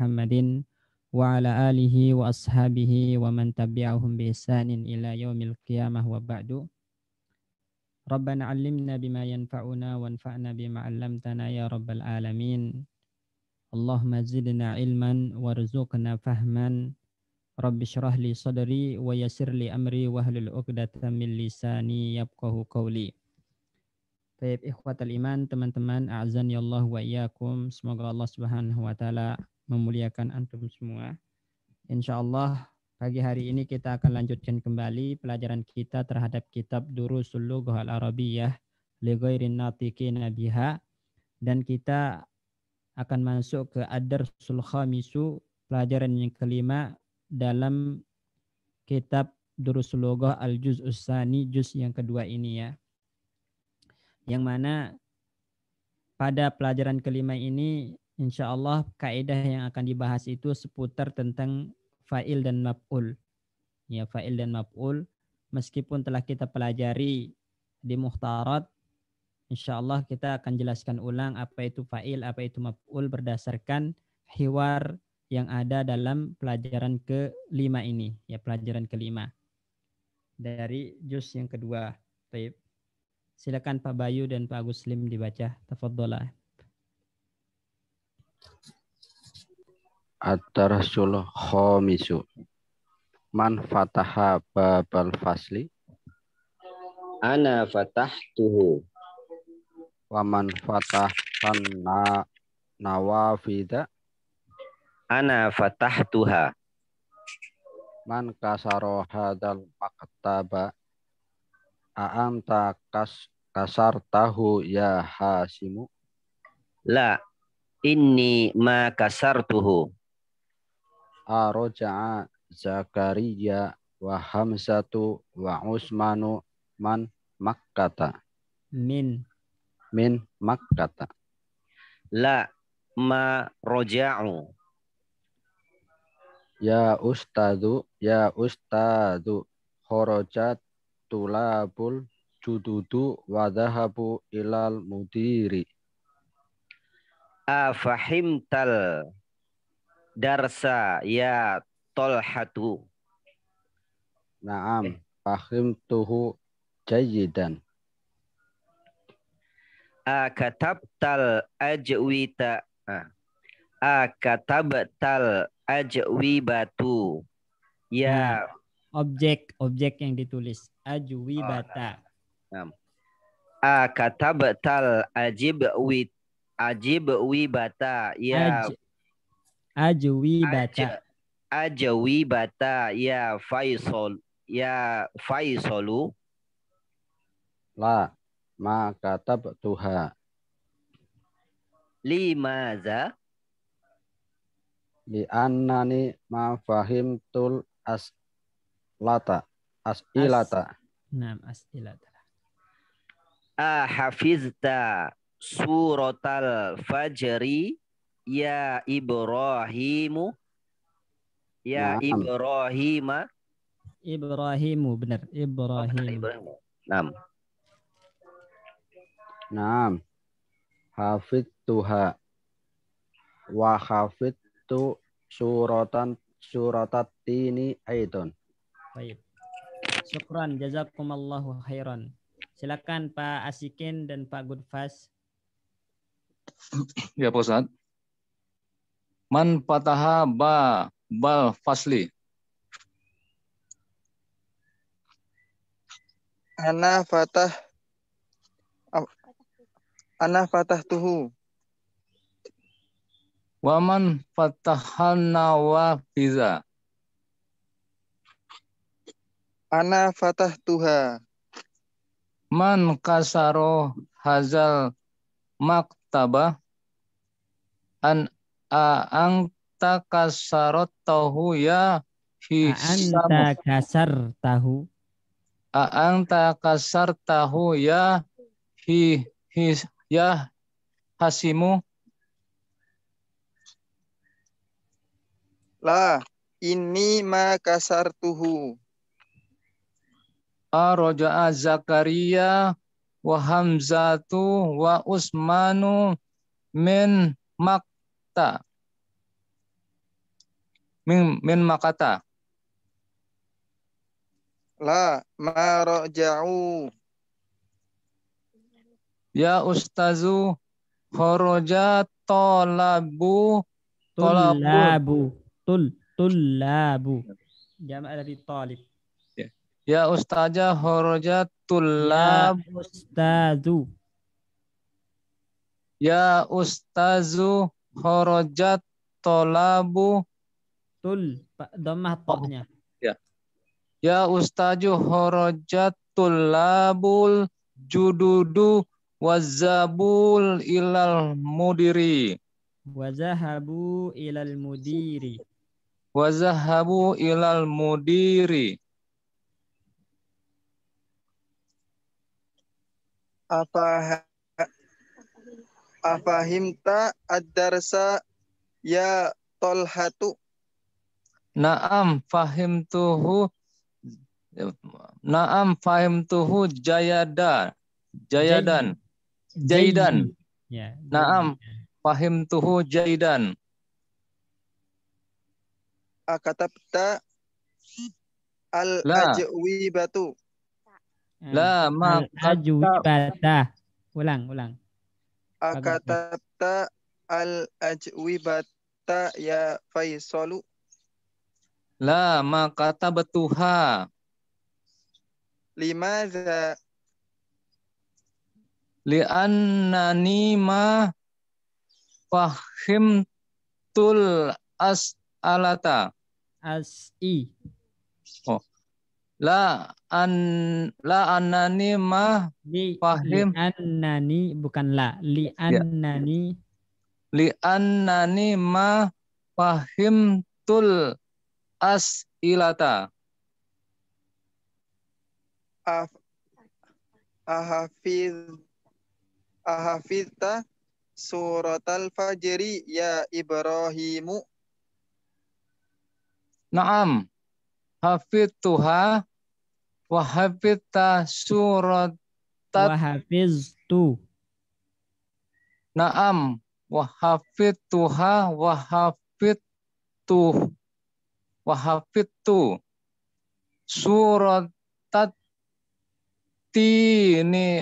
محمد وعلى آله وأصحابه ومن تبعهم بإحسان إلى يوم القيامة وبعد ربنا علمنا بما ينفعنا وانفعنا بما علمتنا يا رب العالمين اللهم زدنا علما وارزقنا فهما رب اشرح لي صدري ويسر لي أمري واهلل عقدة من لساني يفقه قولي طيب ikhwatal الإيمان teman-teman a'azani Allah wa iyyakum semoga Allah Subhanahu wa taala memuliakan antum semua. Insya Allah pagi hari ini kita akan lanjutkan kembali pelajaran kita terhadap kitab Durusul Lughah al Arabiyah li ghairin biha dan kita akan masuk ke Ad-Darsul Khamisu pelajaran yang kelima dalam kitab Durusul Lughah Al-Juz Usani juz yang kedua ini ya. Yang mana pada pelajaran kelima ini insya Allah kaidah yang akan dibahas itu seputar tentang fa'il dan maf'ul. Ya, fa'il dan maf'ul meskipun telah kita pelajari di muhtarat insya Allah kita akan jelaskan ulang apa itu fa'il, apa itu maf'ul berdasarkan hiwar yang ada dalam pelajaran kelima ini, ya pelajaran kelima dari juz yang kedua. Baik. Silakan Pak Bayu dan Pak Agus Slim dibaca. Tafadhalah. At-Tarasul Khomisu Man fataha babal fasli Ana fatahtuhu Wa man fatahan na nawafida Ana fatahtuha Man kasaro hadal maktaba Aanta kas kasartahu ya hasimu La Inni ma kasartuhu. Aroja'a Zakaria wa Hamzatu wa Usmanu man makkata. Min. Min makkata. La ma roja'u. Ya ustadu, ya ustadu. Horojat tulabul jududu wadahabu ilal mudiri afahimtal darsa ya tolhatu. Naam, fahimtuhu eh. jayidan. Akatabtal ajwita. Akatabtal ajwibatu. Ya. Nah, objek, objek yang ditulis. Ajwibata. Oh, akatabtal ajibwita Ajib bata Ya. Aj Ajwi bata. Aj Ajwi bata. Ya Faisal. Ya Faisalu. La. Ma katab tuha. Limaza. anani ma fahim tul as lata. As ilata. As, nam as ilata. Ah hafizta suratal fajri ya Ibrahimu ya nah. Ibrahima Ibrahimu benar Ibrahim. Oh, Enam. Enam. Hafid tuha wa hafid tu suratan suratat tini Aidon. Baik. Syukran jazakumallahu khairan. Silakan Pak Asikin dan Pak Gudfas ya Pak Ustaz. Man pataha ba bal fasli. Ana fatah Ana fatah tuhu. Waman fatahana wa fiza. Ana fatah tuha. Man kasaro hazal mak taba an aang takasarot tahu ya hisam aang takasar tahu aang takasar tahu ya hi his ya hasimu la ini makasar tuhu. tuhu Aroja Zakaria wa Hamzatu wa Usmanu min Makta. Min, min Makata. La maraja'u Ya ustazu kharaja talabu talabu tul tulabu jama' dari talib Ya ustazah horoja tulab. Ya ustazu. Ya ustazu horojat tolabu. Tul. Domah toknya. Ya. Ya ustazu horojat tulabul jududu wazabul ilal mudiri. Wazahabu ilal mudiri. Wazahabu ilal mudiri. apa apa himta adarsa ya tolhatu Naam fahimtuhu Naam fahimtuhu jayada jayadan jaidan ya Naam fahimtuhu jaidan Akatabta al ajwi batu La maqaju bata. Ulang, ulang. Akatata al ajwibata ya Faisalu. La za lian nani ma fahim tul as alata as i. La an la anani ma li, fahim. Li anani bukan la. Li anani Ya. Li anani ma fahim tul as ilata. Af, ahafiz ahafizta al fajri ya Ibrahimu. Naam. tuha Wahabita surat tu. Naam. Wahabit tu. Wahabit tu. Surat tini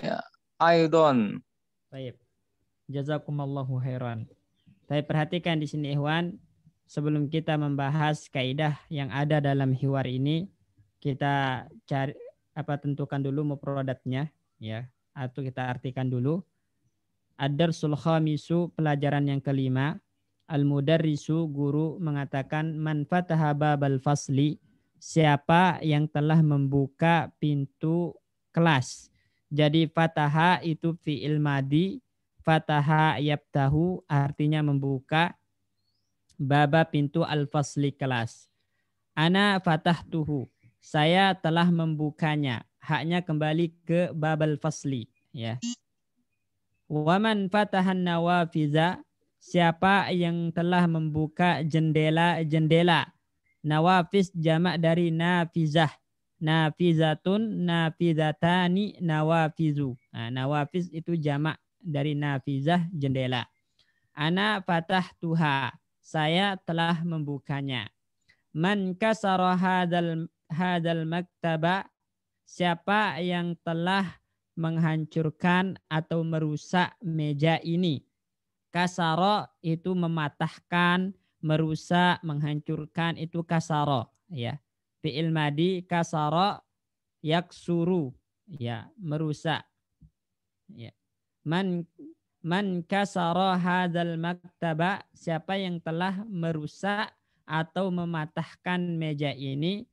aidon. Baik. Jazakumallahu khairan. Tapi perhatikan di sini Ikhwan, sebelum kita membahas kaidah yang ada dalam hiwar ini, kita cari apa tentukan dulu mau produknya ya atau kita artikan dulu Adar darsul khamisu pelajaran yang kelima al-mudarrisu guru mengatakan man fataha babal fasli siapa yang telah membuka pintu kelas jadi fataha itu fi'il madi fataha yabtahu artinya membuka baba pintu al-fasli kelas ana fatahtuhu saya telah membukanya. Haknya kembali ke babal fasli. Ya. Waman fatahan nawafiza. Siapa yang telah membuka jendela-jendela. Nawafis jamak dari nafizah. Nafizatun, nafizatani, nawafizu. Nah, nawafis itu jamak dari nafizah jendela. Ana fatah tuha. Saya telah membukanya. Man kasara hadzal hadal maktaba siapa yang telah menghancurkan atau merusak meja ini. Kasaro itu mematahkan, merusak, menghancurkan itu kasaro ya. Fi'il madi kasaro suru ya, merusak. Ya. Man man kasaro hadal maktaba siapa yang telah merusak atau mematahkan meja ini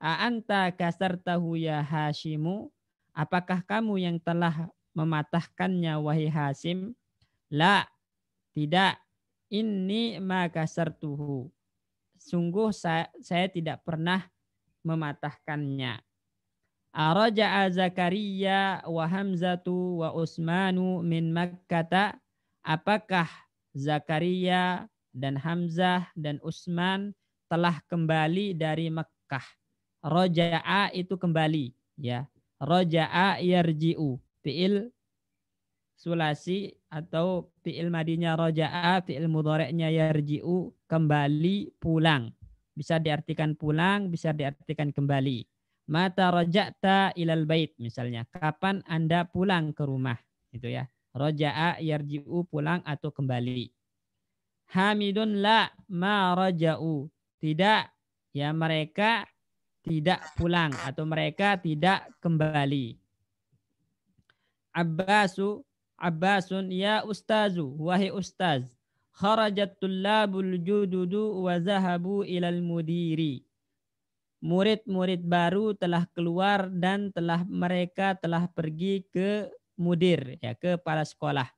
A'anta kasartahu ya Hashimu? Apakah kamu yang telah mematahkannya wahai Hasim? La, tidak. Ini makasartuhu. Sungguh saya, saya tidak pernah mematahkannya. Araja Zakaria wa Hamzatu wa Usmanu min Makkata. Apakah Zakaria dan Hamzah dan Usman telah kembali dari Mekkah? Roja'a itu kembali ya. Roja'a yarji'u. Fi'il sulasi atau fi'il madinya roja'a, fi'il mudhari'nya yarji'u kembali pulang. Bisa diartikan pulang, bisa diartikan kembali. Mata ta ilal bait misalnya. Kapan Anda pulang ke rumah? Itu ya. Roja'a yarji'u pulang atau kembali. Hamidun la ma raja'u. Tidak ya mereka tidak pulang atau mereka tidak kembali. Abbasu Abbasun ya ustazu wahai ustaz kharajat tullabul jududu wa zahabu ilal mudiri murid-murid baru telah keluar dan telah mereka telah pergi ke mudir ya ke kepala sekolah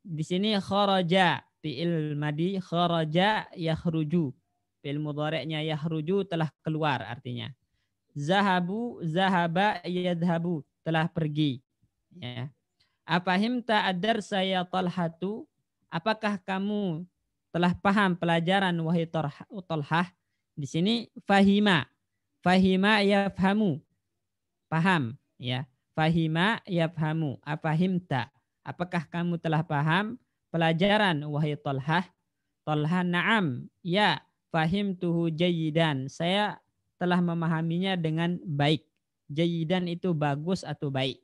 di sini kharaja fi'il madi kharaja yakhruju fil mudhari'nya yahruju telah keluar artinya. Zahabu, zahaba, yadhabu telah pergi. Ya. himta adar saya talhatu? Apakah kamu telah paham pelajaran wahai talhah? Di sini fahima. Fahima yafhamu. Paham. ya Fahima yafhamu. himta Apakah kamu telah paham pelajaran wahai talhah? n'am na'am. Ya. Fahim tuhu jayidan. Saya telah memahaminya dengan baik. Jayidan itu bagus atau baik.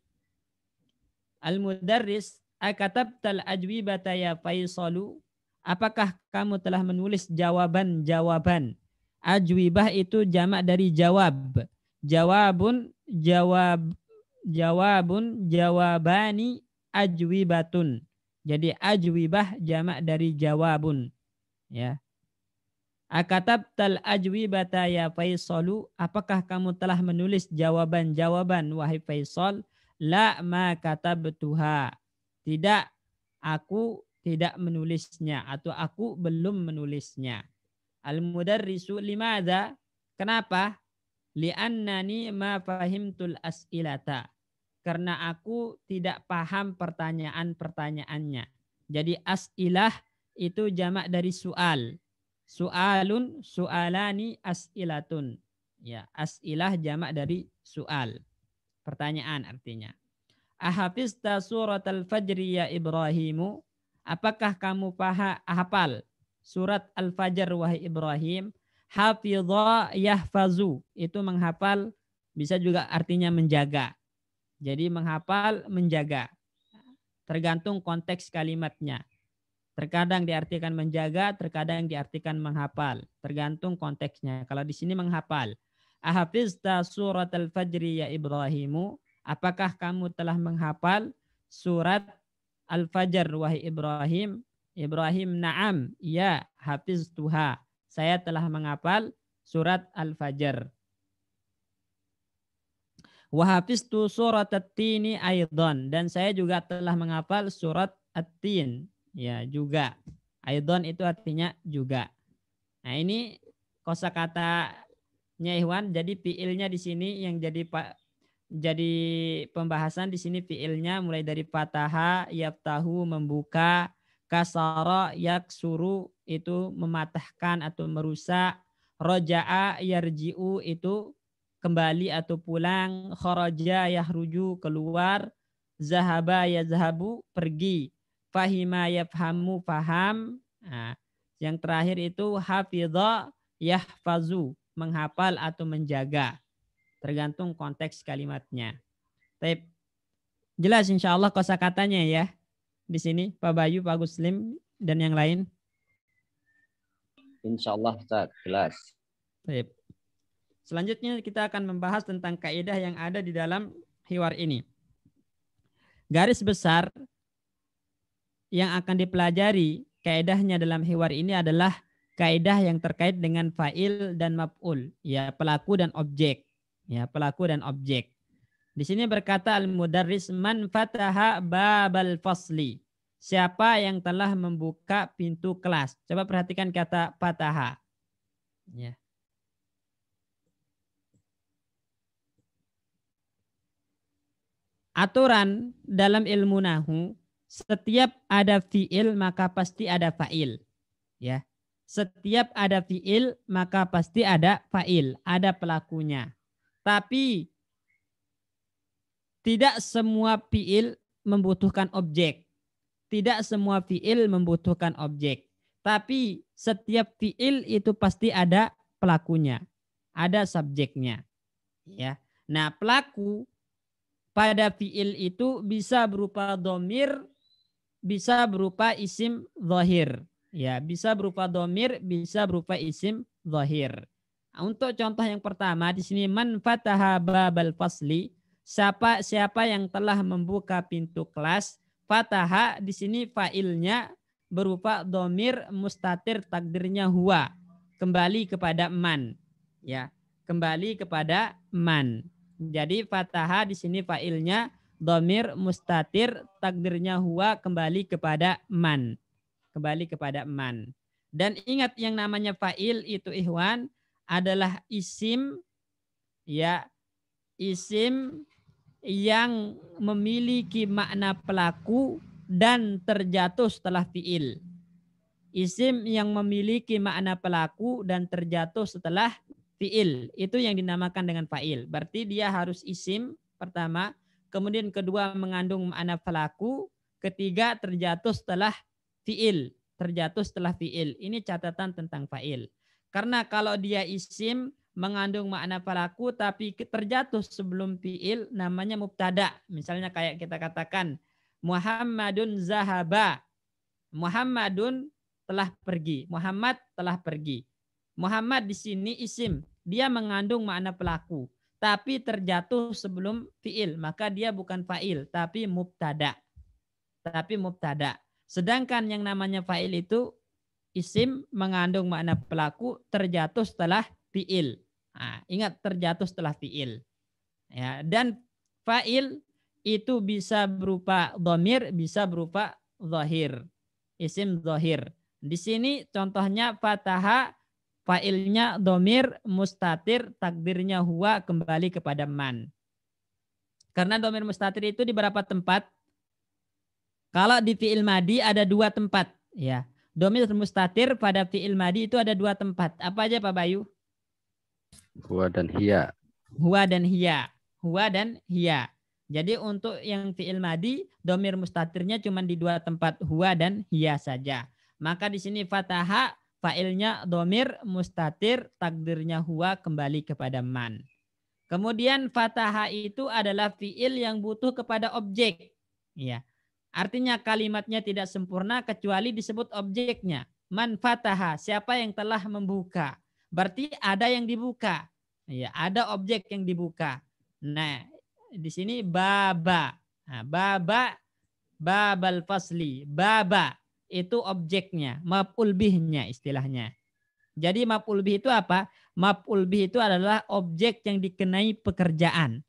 Al-Mudarris, akatab tal ajwibata ya Faisalu. Apakah kamu telah menulis jawaban-jawaban? Ajwibah itu jamak dari jawab. Jawabun, jawab, jawabun, jawabani, ajwibatun. Jadi ajwibah jamak dari jawabun. Ya. Akatab tal ajwibata ya Faisalu, apakah kamu telah menulis jawaban-jawaban wahai Faisal? La ma tuha. Tidak, aku tidak menulisnya atau aku belum menulisnya. Al-mudarrisu limada? Kenapa? Li'annani ma fahimtul as'ilata. Karena aku tidak paham pertanyaan-pertanyaannya. Jadi as'ilah itu jamak dari soal Su'alun, su'alani, as'ilatun. Ya, as'ilah jamak dari su'al. Pertanyaan artinya. Ahafizta surat al-fajri ya Ibrahimu? Apakah kamu paha, hafal surat al-fajr wahai Ibrahim? Hafidha yahfazu. Itu menghafal bisa juga artinya menjaga. Jadi menghafal, menjaga. Tergantung konteks kalimatnya. Terkadang diartikan menjaga, terkadang diartikan menghafal. Tergantung konteksnya. Kalau di sini menghafal. Ahafizta surat al-fajri ya Ibrahimu. Apakah kamu telah menghafal surat al-fajr wahai Ibrahim? Ibrahim na'am. Ya, hafiz tuha. Saya telah menghafal surat al-fajr. Wahafiztu surat at-tini aydan. Dan saya juga telah menghafal surat at-tin Ya, juga. Aidon itu artinya juga. Nah, ini kosakatanya Ikhwan jadi fiilnya di sini yang jadi Pak jadi pembahasan di sini fiilnya mulai dari fataha tahu membuka kasara yaksuru itu mematahkan atau merusak roja'a yarji'u itu kembali atau pulang kharaja yahruju keluar zahaba yazhabu pergi fahima yafhamu faham. Nah, yang terakhir itu hafidha yahfazu, menghafal atau menjaga. Tergantung konteks kalimatnya. Tapi jelas insya Allah kosa katanya ya. Di sini Pak Bayu, Pak Guslim, dan yang lain. Insya Allah Ustaz, jelas. Taip. Selanjutnya kita akan membahas tentang kaidah yang ada di dalam hiwar ini. Garis besar yang akan dipelajari kaidahnya dalam hiwar ini adalah kaidah yang terkait dengan fa'il dan maf'ul, ya pelaku dan objek, ya pelaku dan objek. Di sini berkata al-mudarris man fataha babal fasli. Siapa yang telah membuka pintu kelas? Coba perhatikan kata fataha. Ya. Aturan dalam ilmu nahu setiap ada fiil maka pasti ada fa'il. Ya. Setiap ada fiil maka pasti ada fa'il, ada pelakunya. Tapi tidak semua fiil membutuhkan objek. Tidak semua fiil membutuhkan objek. Tapi setiap fiil itu pasti ada pelakunya, ada subjeknya. Ya. Nah, pelaku pada fiil itu bisa berupa domir bisa berupa isim zahir. Ya, bisa berupa domir, bisa berupa isim zahir. Nah, untuk contoh yang pertama di sini man fataha babal fasli, siapa siapa yang telah membuka pintu kelas, fataha di sini failnya berupa domir mustatir takdirnya huwa. Kembali kepada man. Ya, kembali kepada man. Jadi fataha di sini failnya domir mustatir takdirnya huwa kembali kepada man. Kembali kepada man. Dan ingat yang namanya fa'il itu ihwan adalah isim ya isim yang memiliki makna pelaku dan terjatuh setelah fi'il. Isim yang memiliki makna pelaku dan terjatuh setelah fi'il. Itu yang dinamakan dengan fa'il. Berarti dia harus isim pertama kemudian kedua mengandung makna pelaku, ketiga terjatuh setelah fiil, terjatuh setelah fiil. Ini catatan tentang fa'il. Karena kalau dia isim mengandung makna pelaku tapi terjatuh sebelum fiil namanya mubtada. Misalnya kayak kita katakan Muhammadun zahaba. Muhammadun telah pergi. Muhammad telah pergi. Muhammad di sini isim, dia mengandung makna pelaku tapi terjatuh sebelum fiil, maka dia bukan fa'il tapi mubtada. Tapi mubtada. Sedangkan yang namanya fa'il itu isim mengandung makna pelaku terjatuh setelah fiil. Nah, ingat terjatuh setelah fiil. Ya, dan fa'il itu bisa berupa domir, bisa berupa zahir. Isim zahir. Di sini contohnya fataha Failnya domir mustatir, takdirnya huwa kembali kepada man. Karena domir mustatir itu di beberapa tempat. Kalau di fi'il madi ada dua tempat. ya Domir mustatir pada fi'il madi itu ada dua tempat. Apa aja Pak Bayu? Huwa dan hiya. Huwa dan hiya. Huwa dan hiya. Jadi untuk yang fi'il madi, domir mustatirnya cuma di dua tempat huwa dan hiya saja. Maka di sini fataha Fa'ilnya domir mustatir, takdirnya huwa kembali kepada man. Kemudian fataha itu adalah fi'il yang butuh kepada objek. Ya. Artinya kalimatnya tidak sempurna kecuali disebut objeknya. Man fataha, siapa yang telah membuka. Berarti ada yang dibuka. Ya, ada objek yang dibuka. Nah, di sini baba. Nah, baba babal fasli. Baba itu objeknya, maf'ul bihnya istilahnya. Jadi maf'ul bih itu apa? Maf'ul bih itu adalah objek yang dikenai pekerjaan.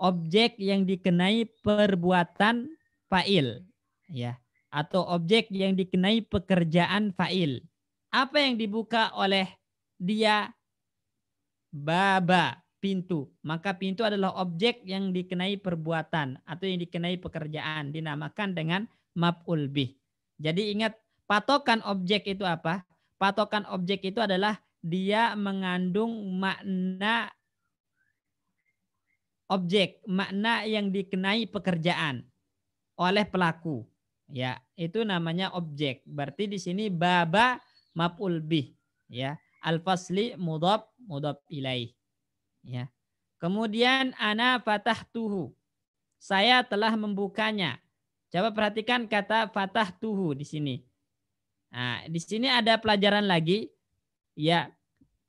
Objek yang dikenai perbuatan fa'il, ya. Atau objek yang dikenai pekerjaan fa'il. Apa yang dibuka oleh dia? Baba, pintu. Maka pintu adalah objek yang dikenai perbuatan atau yang dikenai pekerjaan dinamakan dengan maf'ul jadi ingat patokan objek itu apa? Patokan objek itu adalah dia mengandung makna objek, makna yang dikenai pekerjaan oleh pelaku. Ya, itu namanya objek. Berarti di sini baba maf'ul bih, ya. Al-fasli mudhaf mudhaf ilaih. Ya. Kemudian ana fatahtuhu. Saya telah membukanya. Coba perhatikan kata fatah tuhu di sini. Nah, di sini ada pelajaran lagi. Ya,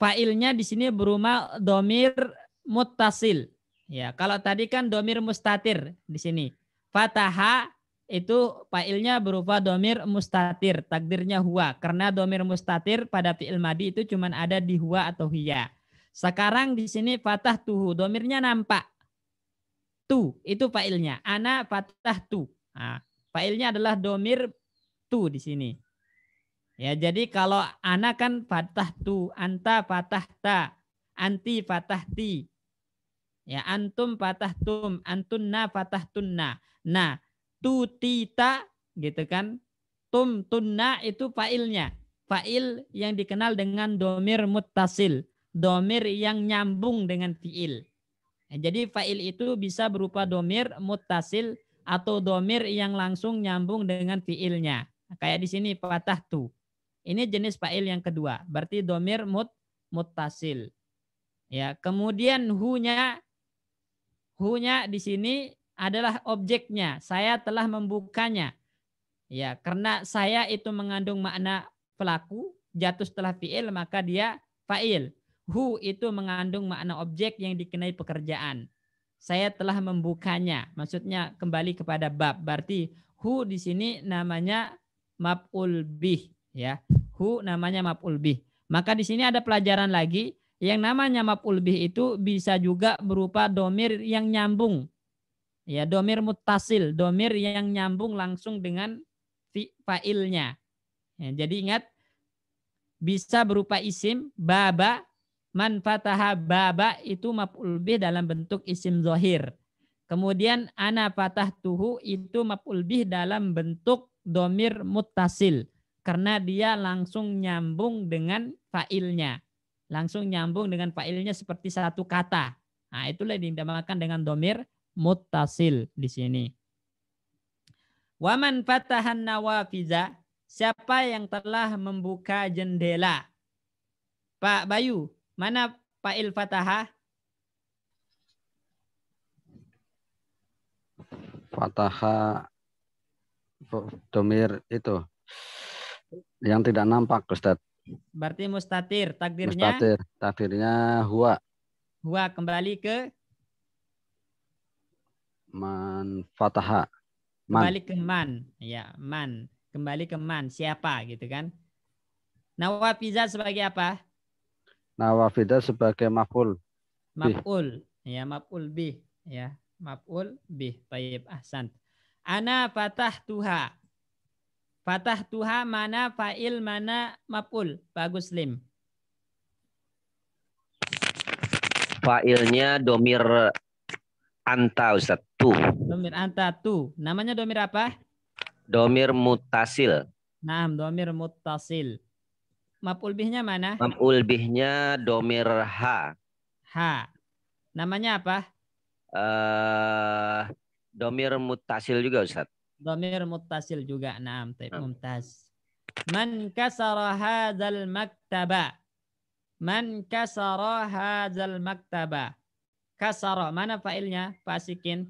failnya di sini berumah domir mutasil. Ya, kalau tadi kan domir mustatir di sini. Fataha itu failnya berupa domir mustatir, takdirnya huwa. Karena domir mustatir pada fi'il madi itu cuma ada di huwa atau hiya. Sekarang di sini fatah tuhu, domirnya nampak. Tu, itu failnya. Ana fatah tuh. Nah, failnya adalah domir tu di sini. Ya, jadi kalau ana kan fatah tu, anta fatah ta, anti fatah ti. Ya, antum fatah tum, antunna fatah tunna. Nah, tu ti ta gitu kan. Tum tunna itu failnya. Fail yang dikenal dengan domir mutasil Domir yang nyambung dengan fiil. Ya, jadi fail itu bisa berupa domir mutasil atau domir yang langsung nyambung dengan fiilnya. Kayak di sini patah tu. Ini jenis fa'il yang kedua. Berarti domir mut mutasil. Ya, kemudian hunya hunya di sini adalah objeknya. Saya telah membukanya. Ya, karena saya itu mengandung makna pelaku, jatuh setelah fiil maka dia fa'il. Hu itu mengandung makna objek yang dikenai pekerjaan saya telah membukanya. Maksudnya kembali kepada bab. Berarti hu di sini namanya maf'ul bih ya. Hu namanya maf'ul bih. Maka di sini ada pelajaran lagi yang namanya maf'ul bih itu bisa juga berupa domir yang nyambung. Ya, domir mutasil, domir yang nyambung langsung dengan failnya. Ya, jadi ingat bisa berupa isim, baba, Man fataha baba itu maf'ul bih dalam bentuk isim zohir. Kemudian ana patah tuhu itu maf'ul bih dalam bentuk domir mutasil. Karena dia langsung nyambung dengan failnya. Langsung nyambung dengan failnya seperti satu kata. Nah itulah yang dinamakan dengan domir mutasil di sini. Waman fatahan nawafiza. Siapa yang telah membuka jendela? Pak Bayu, Mana fa'il fatahah? Fataha domir itu yang tidak nampak Ustaz. Berarti mustatir takdirnya? Mustatir takdirnya huwa. Huwa kembali ke man fataha. Man. Kembali ke man. Ya, man. Kembali ke man. Siapa gitu kan? Nawafiza sebagai apa? Nawafida sebagai maf'ul. Maf'ul. Ya, maf'ul bi, Ya, maf'ul bi, Tayyib ahsan. Ana fatah tuha. fatah tuha mana fa'il mana maf'ul. Bagus lim. Fa'ilnya domir anta satu. Tu. Domir anta tu. Namanya domir apa? Domir mutasil. Nah, domir mutasil. Mapulbihnya mana? Mapulbihnya domir H. H. Namanya apa? Uh, domir mutasil juga Ustaz. Domir mutasil juga. Naam, taib mumtaz. Man kasara hadzal maktaba. Man kasara hadzal maktaba. Kasara mana failnya? Pasikin.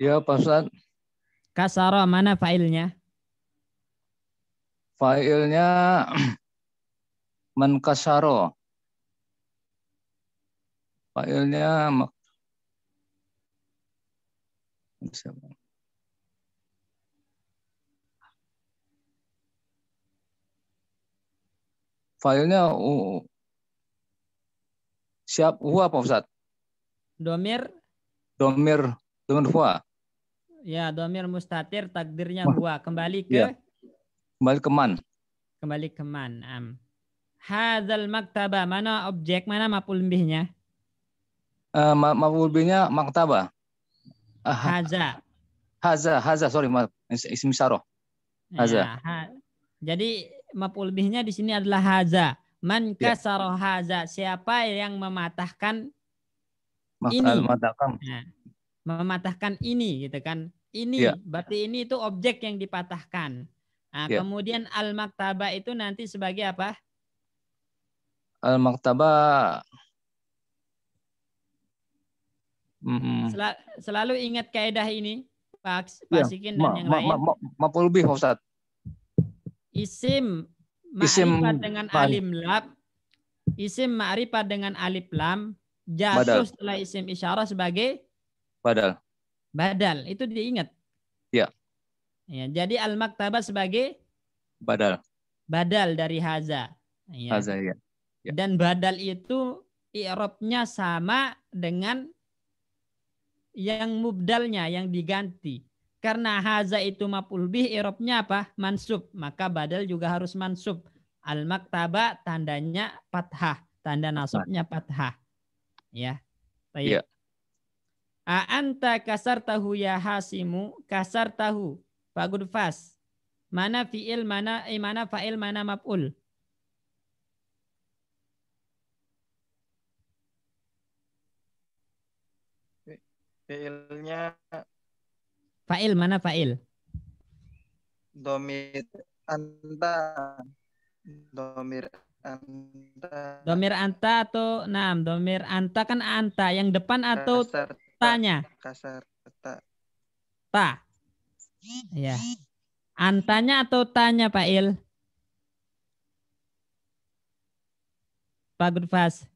Ya, Pak Ustaz. Kasara mana failnya? Failnya menkasaro. Failnya Failnya u siap hua apa Ustaz? Domir domir domir hua. Ya, domir mustatir takdirnya hua Kembali ke ya. Kembali ke man. Kembali ke man. Am. hazal maktaba. Mana objek, mana maf'ul bihnya? Uh, eh, maf'ul bihnya maktaba. Uh, haza. Haza, haza, sorry, mas ismi saro. Ya, haza. Ya, ha. Jadi maf'ul bihnya di sini adalah haza. Man kasaro ya. haza. Siapa yang mematahkan Mas, ini? Mematahkan. Nah, mematahkan ini gitu kan. Ini ya. berarti ini itu objek yang dipatahkan. Nah, yeah. kemudian al-maktaba itu nanti sebagai apa? Al-maktaba Sel selalu ingat kaidah ini, Pak, Pak yeah. dan yang ma, lain. Ma, ma, ma, lebih, Ustaz. Isim ma'rifat dengan alim lab. Isim ma'rifat dengan alif lam. Jatuh setelah isim isyarah sebagai? Badal. Badal. Itu diingat. Ya. Ya, jadi al maktabah sebagai badal. Badal dari haza. Ya. Haza ya. ya. Dan badal itu i'rabnya sama dengan yang mubdalnya yang diganti. Karena haza itu maf'ul bih i'rabnya apa? Mansub. Maka badal juga harus mansub. Al maktaba tandanya fathah, tanda nasabnya fathah. Ya. Baik. Ya. A anta kasar tahu ya hasimu kasar tahu Fagud Fas. Mana fiil, mana eh, mana fa'il, mana maf'ul. Fiilnya fa'il mana fa'il? Domir anta. Domir anta. Domir anta atau nam? Domir anta kan anta yang depan atau kasar, tanya? Kasar ta. Ta. Ya. Antanya atau tanya Pak Il? Pak Gudfas.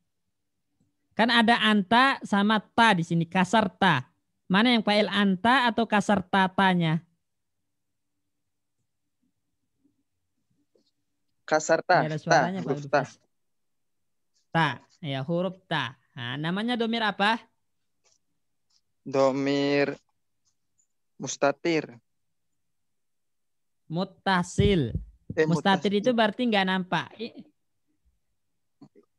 Kan ada anta sama ta di sini, kasar ta. Mana yang Pak Il anta atau kasar tanya? Kasar ta. ada suaranya ta, Pak Gudfas. Ta. ta. Ya, huruf ta. Nah, namanya domir apa? Domir mustatir. Mutasil. Eh, mustatir itu berarti nggak nampak.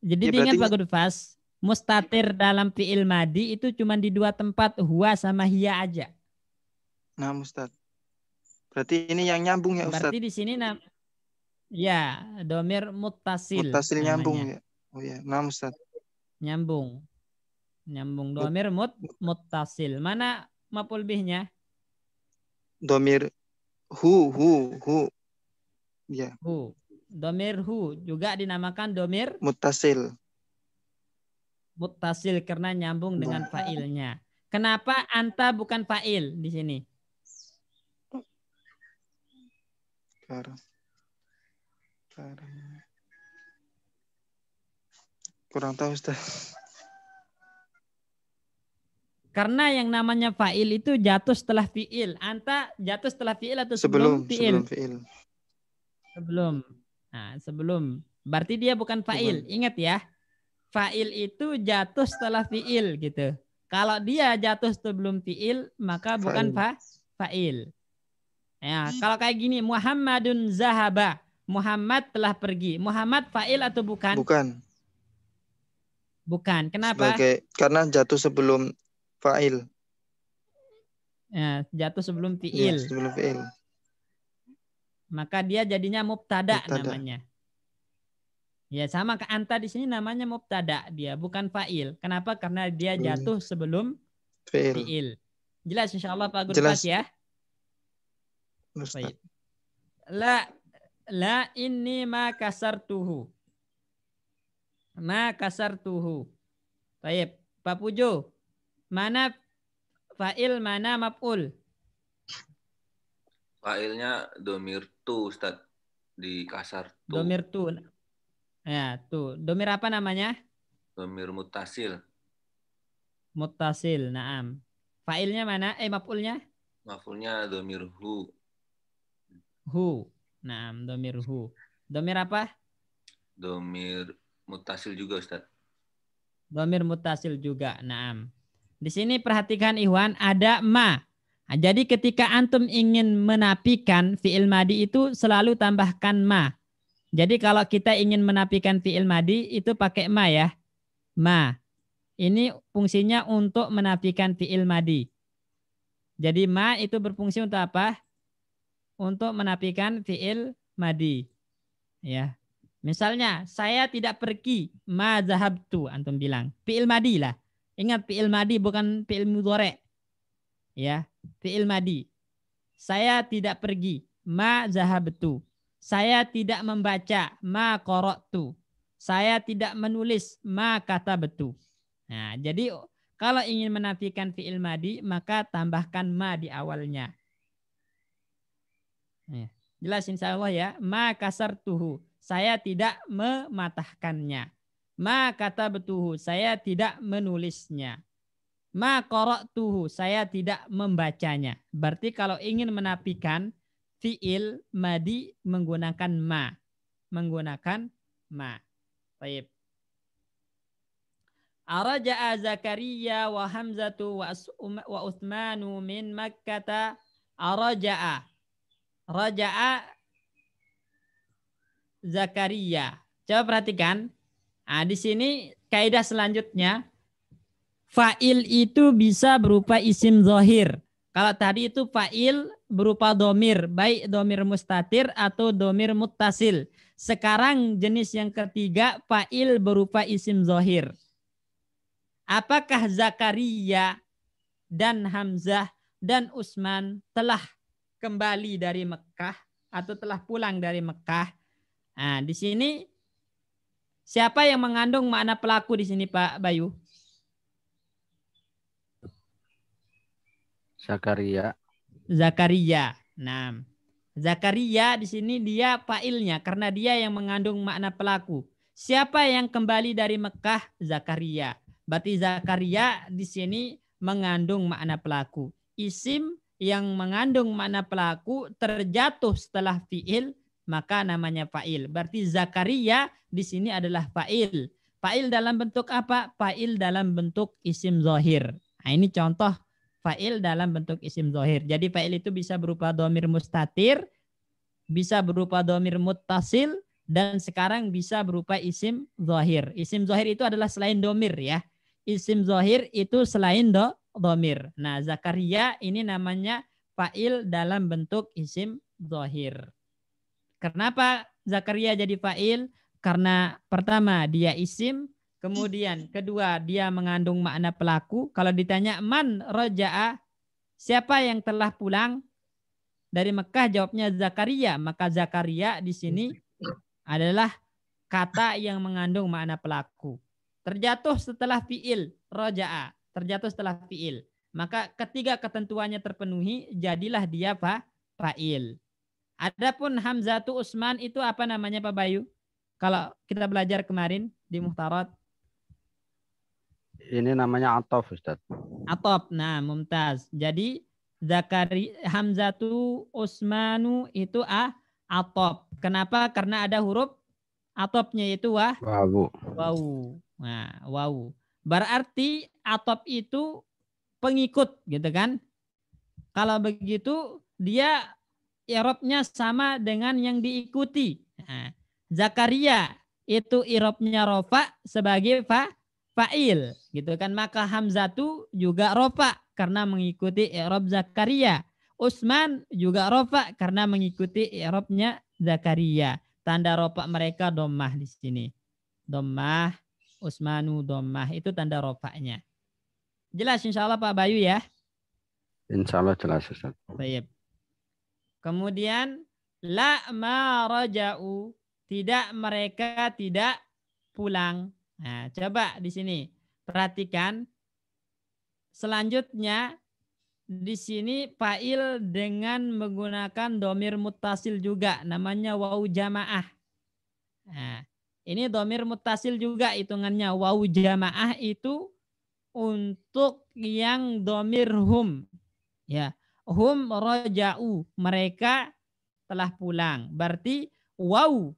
Jadi ya, ingat Pak Gudfas, mustatir dalam fiil madi itu cuma di dua tempat huwa sama hiya aja. Nah, Mustat, Berarti ini yang nyambung ya, Ustaz. Berarti di sini nah Ya, domir mutasil. Mutasil namanya. nyambung ya. Oh ya, nah Ustaz. Nyambung. Nyambung domir mut mutasil. Mana mapulbihnya? Domir Hu hu hu, Ya. Hu, Domir hu juga dinamakan domir mutasil. Mutasil karena nyambung dengan nah. failnya. Kenapa anta bukan fail di sini? kurang tahu Ustaz. Karena yang namanya fa'il itu jatuh setelah fi'il. Anta jatuh setelah fi'il atau sebelum, fi'il? Sebelum fi'il. Sebelum. Nah, sebelum. Berarti dia bukan fa'il. Ingat ya. Fa'il itu jatuh setelah fi'il gitu. Kalau dia jatuh sebelum fi'il, maka fa bukan fa fa'il. Ya, kalau kayak gini Muhammadun zahaba. Muhammad telah pergi. Muhammad fa'il atau bukan? Bukan. Bukan. Kenapa? Sebagai, karena jatuh sebelum fa'il. Ya, jatuh sebelum fi'il. Ya, sebelum fi'il. Maka dia jadinya mubtada, mubtada. namanya. Ya, sama ke anta di sini namanya mubtada dia, bukan fa'il. Kenapa? Karena dia hmm. jatuh sebelum fi'il. fi'il. Jelas insyaallah Pak Guru Jelas. ya. Baik. La la inni ma kasartuhu. Ma kasartuhu. Baik, Pak Pujo. Mana fa'il, mana maf'ul? Fa'ilnya domir tu, Ustaz. Di kasar tu. Domir tu. Ya, tu. Domir apa namanya? Domir mutasil. Mutasil, naam. Fa'ilnya mana? Eh, maf'ulnya? Maf'ulnya domir hu. Hu. Naam, domir hu. Domir apa? Domir mutasil juga, Ustaz. Domir mutasil juga, naam. Di sini perhatikan Iwan ada ma. Nah, jadi ketika antum ingin menapikan fi'il madi itu selalu tambahkan ma. Jadi kalau kita ingin menapikan fi'il madi itu pakai ma ya. Ma. Ini fungsinya untuk menapikan fi'il madi. Jadi ma itu berfungsi untuk apa? Untuk menapikan fi'il madi. Ya. Misalnya saya tidak pergi ma zahabtu antum bilang. Fi'il madi lah. Ingat fi'il madi bukan fi'il mudhari. Ya, fi'il madi. Saya tidak pergi, ma zahabtu. Saya tidak membaca, ma qara'tu. Saya tidak menulis, ma kata betu. Nah, jadi kalau ingin menafikan fi'il madi, maka tambahkan ma di awalnya. Nah, ya. Jelas insya Allah ya. Ma kasar Saya tidak mematahkannya. Ma kata betuhu, saya tidak menulisnya. Ma korok tuhu, saya tidak membacanya. Berarti kalau ingin menapikan fiil madi menggunakan ma. Menggunakan ma. Baik. Araja'a Zakaria wa Hamzatu um, wa Uthmanu min Makkata araja'a. Raja'a Zakaria. Coba perhatikan. Nah, di sini kaidah selanjutnya fa'il itu bisa berupa isim zohir. Kalau tadi itu fa'il berupa domir, baik domir mustatir atau domir mutasil. Sekarang jenis yang ketiga fa'il berupa isim zohir. Apakah Zakaria dan Hamzah dan Usman telah kembali dari Mekah atau telah pulang dari Mekah? Nah, di sini Siapa yang mengandung makna pelaku di sini Pak Bayu? Zakaria. Zakaria. Nah, Zakaria di sini dia failnya karena dia yang mengandung makna pelaku. Siapa yang kembali dari Mekah? Zakaria. Berarti Zakaria di sini mengandung makna pelaku. Isim yang mengandung makna pelaku terjatuh setelah fiil maka namanya fa'il. Berarti Zakaria di sini adalah fa'il. Fa'il dalam bentuk apa? Fa'il dalam bentuk isim zohir. Nah, ini contoh fa'il dalam bentuk isim zohir. Jadi fa'il itu bisa berupa domir mustatir, bisa berupa domir mutasil, dan sekarang bisa berupa isim zohir. Isim zohir itu adalah selain domir ya. Isim zohir itu selain do, domir. Nah Zakaria ini namanya fa'il dalam bentuk isim zohir. Kenapa Zakaria jadi fa'il? Karena pertama dia isim, kemudian kedua dia mengandung makna pelaku. Kalau ditanya man roja'a, siapa yang telah pulang dari Mekah? Jawabnya Zakaria. Maka Zakaria di sini adalah kata yang mengandung makna pelaku. Terjatuh setelah fi'il roja'a, terjatuh setelah fi'il. Maka ketiga ketentuannya terpenuhi, jadilah dia fa'il. Adapun Hamzatu Usman itu apa namanya Pak Bayu? Kalau kita belajar kemarin di Muhtarat. Ini namanya Atof Ustaz. Atof, nah mumtaz. Jadi Zakari Hamzatu Usmanu itu ah Atof. Kenapa? Karena ada huruf atopnya itu wah. Wawu. Wawu. Nah, wawu. Berarti atop itu pengikut gitu kan. Kalau begitu dia irobnya sama dengan yang diikuti. Nah, Zakaria itu irobnya rofa sebagai fa fa'il gitu kan maka hamzatu juga rofa karena mengikuti irob Zakaria. Usman juga rofa karena mengikuti irobnya Zakaria. Tanda rofa mereka domah di sini. Domah, Usmanu domah itu tanda rofaknya. Jelas insya Allah Pak Bayu ya. Insya Allah jelas Ustaz. Baik. Kemudian la maraja'u tidak mereka tidak pulang. Nah, coba di sini perhatikan selanjutnya di sini fa'il dengan menggunakan domir mutasil juga namanya wau jamaah. Nah, ini domir mutasil juga hitungannya wau jamaah itu untuk yang domir hum. Ya, Hum roja'u. Mereka telah pulang. Berarti wow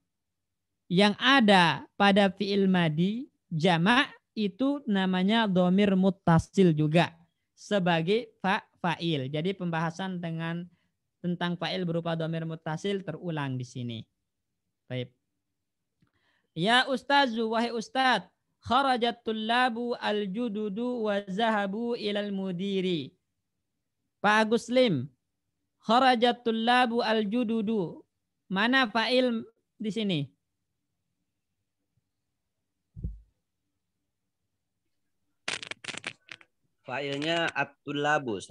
yang ada pada fi'il madi jamak itu namanya domir mutasil juga sebagai fa fa'il. Jadi pembahasan dengan tentang fa'il berupa domir mutasil terulang di sini. Baik. Ya ustazu wahai ustaz, kharajat tullabu al-jududu wa zahabu ilal mudiri. Pak Agus Lim, kharajatul labu al jududu. Mana fa'il di sini? Fa'ilnya atul labu,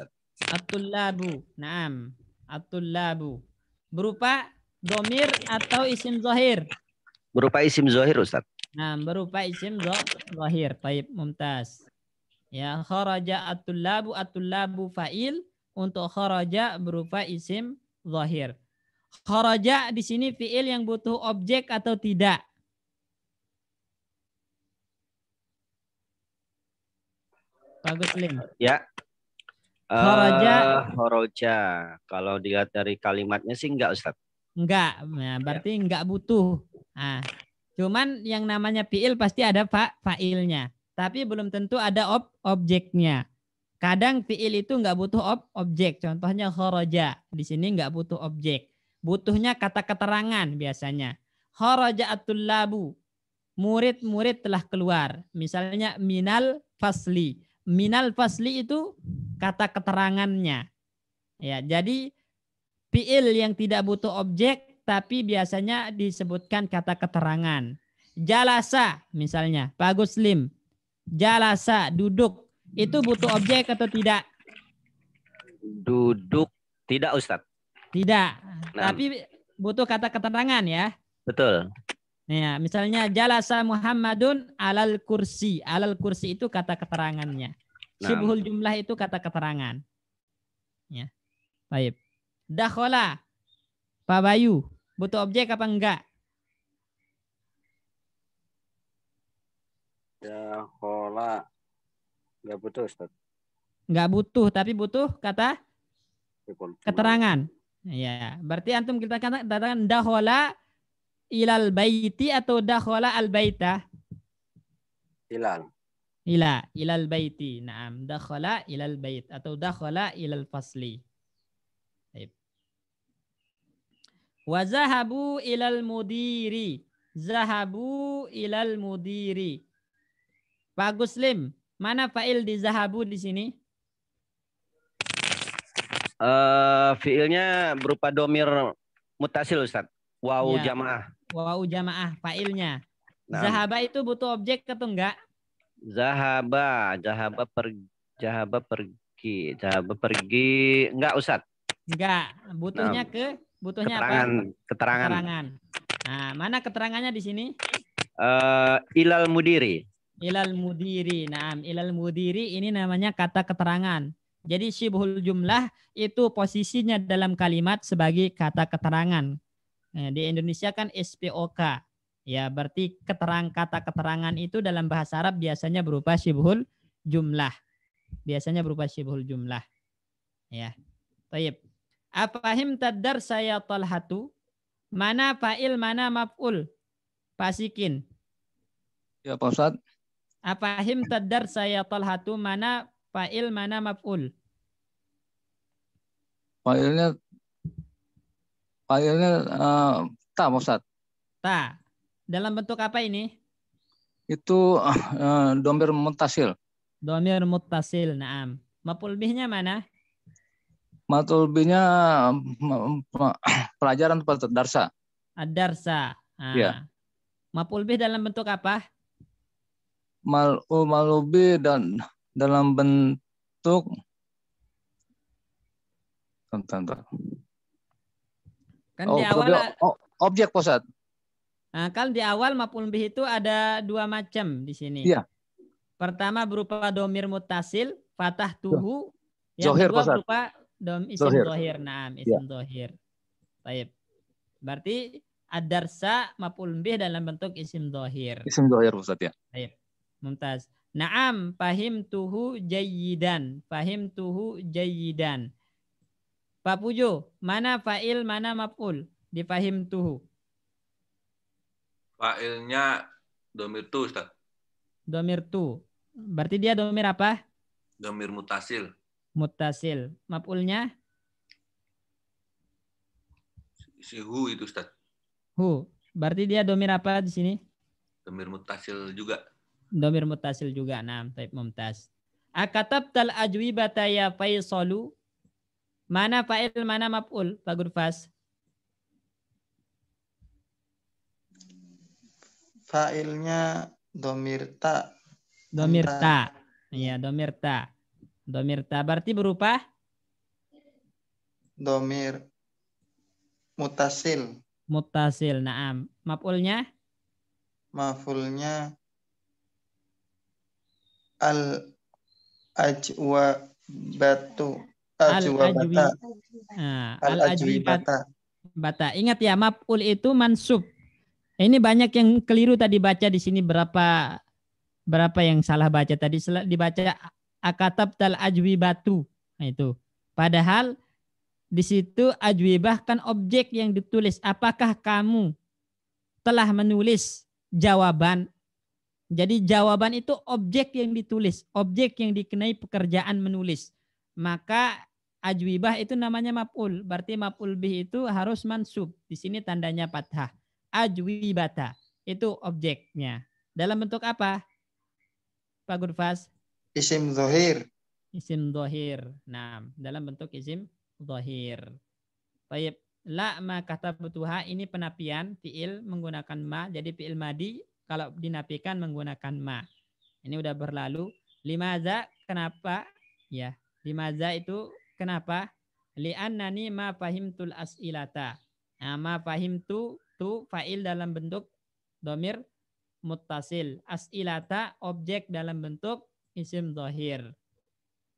Atul labu, Naam. Atul labu. Berupa domir atau isim zahir? Berupa isim zahir, Ustaz. Nah, berupa isim zahir. Taib, mumtaz. Ya, kharaja atul labu, atul labu fa'il untuk kharaja berupa isim zahir. Kharaja di sini fiil yang butuh objek atau tidak. Bagus lim. Ya. Kharaja. Uh, kharaja. Kalau dilihat dari kalimatnya sih enggak Ustaz. Enggak. Nah, ya. berarti ya. enggak butuh. Nah, cuman yang namanya fiil pasti ada fa failnya. Tapi belum tentu ada ob objeknya. Kadang fiil itu nggak butuh ob objek. Contohnya khoroja. Di sini nggak butuh objek. Butuhnya kata keterangan biasanya. Khoroja at-tullabu. Murid-murid telah keluar. Misalnya minal fasli. Minal fasli itu kata keterangannya. Ya, jadi fiil yang tidak butuh objek tapi biasanya disebutkan kata keterangan. Jalasa misalnya, Pak Guslim. Jalasa duduk itu butuh objek atau tidak? Duduk tidak Ustadz. Tidak. Nah. Tapi butuh kata keterangan ya. Betul. Ya, misalnya jalasa Muhammadun alal kursi. Alal kursi itu kata keterangannya. Nah. Syibhul jumlah itu kata keterangan. Ya. Baik. Dakhola. Pak Bayu, butuh objek apa enggak? Dakhola Nggak butuh, Ustaz. Nggak butuh, tapi butuh kata keterangan. Ya, berarti antum kita katakan dahola ilal baiti atau dahola al baita? Ilal. Ila, ilal baiti. Naam, dahola ilal bait atau dahola ilal fasli. Baik. ilal mudiri. Zahabu ilal mudiri. Pak Guslim, Mana fa'il di zahabu di sini? Uh, fiilnya berupa domir mutasil Ustaz. Wau ya. jamaah. Wau jamaah fa'ilnya. Nah. Zahaba itu butuh objek atau enggak? Zahaba, zahaba per zahaba pergi, zahaba pergi enggak Ustaz? Enggak, butuhnya nah. ke butuhnya keterangan, apa? Keterangan. Keterangan. Nah, mana keterangannya di sini? Uh, ilal mudiri ilal mudiri. Naam, ilal mudiri ini namanya kata keterangan. Jadi syibhul jumlah itu posisinya dalam kalimat sebagai kata keterangan. Nah, di Indonesia kan SPOK. Ya, berarti keterang kata keterangan itu dalam bahasa Arab biasanya berupa syibhul jumlah. Biasanya berupa syibhul jumlah. Ya. Taib. Afahim tadar saya talhatu? Mana fa'il, mana maf'ul? Pasikin. Ya, Pak Ustadz. Apa him tadar saya talhatu mana fa'il mana maf'ul? Fa'ilnya fa'ilnya uh, ta Ustaz. Ta. Dalam bentuk apa ini? Itu uh, domir mutasil. Domir mutasil, naam. Maf'ul bihnya mana? bihnya pelajaran darsa. Darsa. Ah. Ya. Mapulbih dalam bentuk apa? mal'u oh, malubi dan dalam bentuk tentang kan oh, di awal oh, objek posat nah, kan di awal maupun bih itu ada dua macam di sini ya. pertama berupa domir mutasil fatah iya. tuhu yang zohir, kedua posat. berupa dom isim zohir, zohir. Iya. isim ya. zohir baik berarti adarsa maf'ul bih dalam bentuk isim dohir. isim dohir Ustaz ya baik Mumtaz. Naam fahim tuhu jayidan. fahim tuhu jayidan. Pak Pujo, mana fa'il, mana maf'ul? Di tuhu. Fa'ilnya domir tuh, Ustaz. Domir tuh. Berarti dia domir apa? Domir mutasil. Mutasil. mapulnya. Si hu itu, Ustaz. Hu. Berarti dia domir apa di sini? Domir mutasil juga domir mutasil juga. nam. taib mumtaz. tal ajwibata ya faisalu. Mana fa'il, mana maf'ul? Pak fas Fa'ilnya domir ta. Domir ta. Iya, Domirta. Domirta. berarti berupa? Domir mutasil. Mutasil, naam. Mapulnya? Maf'ulnya al ajwa batu al ajwi ah, bata bata ingat ya maf'ul itu mansub ini banyak yang keliru tadi baca di sini berapa berapa yang salah baca tadi dibaca akatab tal batu nah itu padahal di situ ajwi bahkan objek yang ditulis apakah kamu telah menulis jawaban jadi jawaban itu objek yang ditulis, objek yang dikenai pekerjaan menulis. Maka ajwibah itu namanya mapul. Berarti mapul bih itu harus mansub. Di sini tandanya fathah. Ajwibata itu objeknya. Dalam bentuk apa? Pak Gurfas? Isim zohir. Isim zohir. Nah, dalam bentuk isim zohir. Baik. La ma kata butuha ini penapian fiil menggunakan ma jadi fiil madi kalau dinafikan menggunakan ma. Ini udah berlalu. lima Limaza kenapa? Ya, lima limaza itu kenapa? Li'annani ma fahimtul as'ilata. Nah, ma fahimtu tu fa'il dalam bentuk domir mutasil As'ilata objek dalam bentuk isim dohir.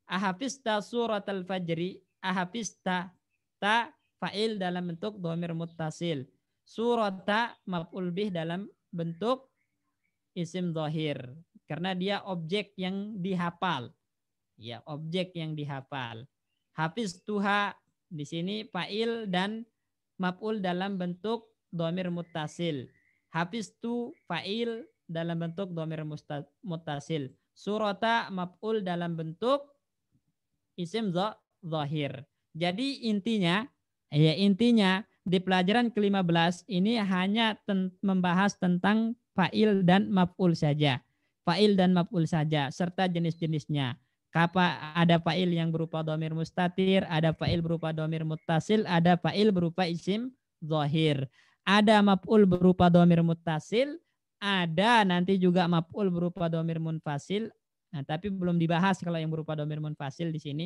Ahafista surat al-fajri. Ahafista ta fa'il dalam bentuk domir Surat Surata maf'ul bih dalam bentuk isim zahir karena dia objek yang dihafal. Ya, objek yang dihafal. Hafiz tuha di sini fa'il dan maf'ul dalam bentuk domir mutasil. Hafiz tu fa'il dalam bentuk domir mutasil. Surata maf'ul dalam bentuk isim zahir. Jadi intinya, ya intinya di pelajaran ke-15 ini hanya ten, membahas tentang fa'il dan maf'ul saja. Fa'il dan maf'ul saja serta jenis-jenisnya. Kapa ada fa'il yang berupa domir mustatir, ada fa'il berupa domir mutasil, ada fa'il berupa isim zohir. Ada maf'ul berupa domir mutasil, ada nanti juga maf'ul berupa domir munfasil. Nah, tapi belum dibahas kalau yang berupa domir munfasil di sini.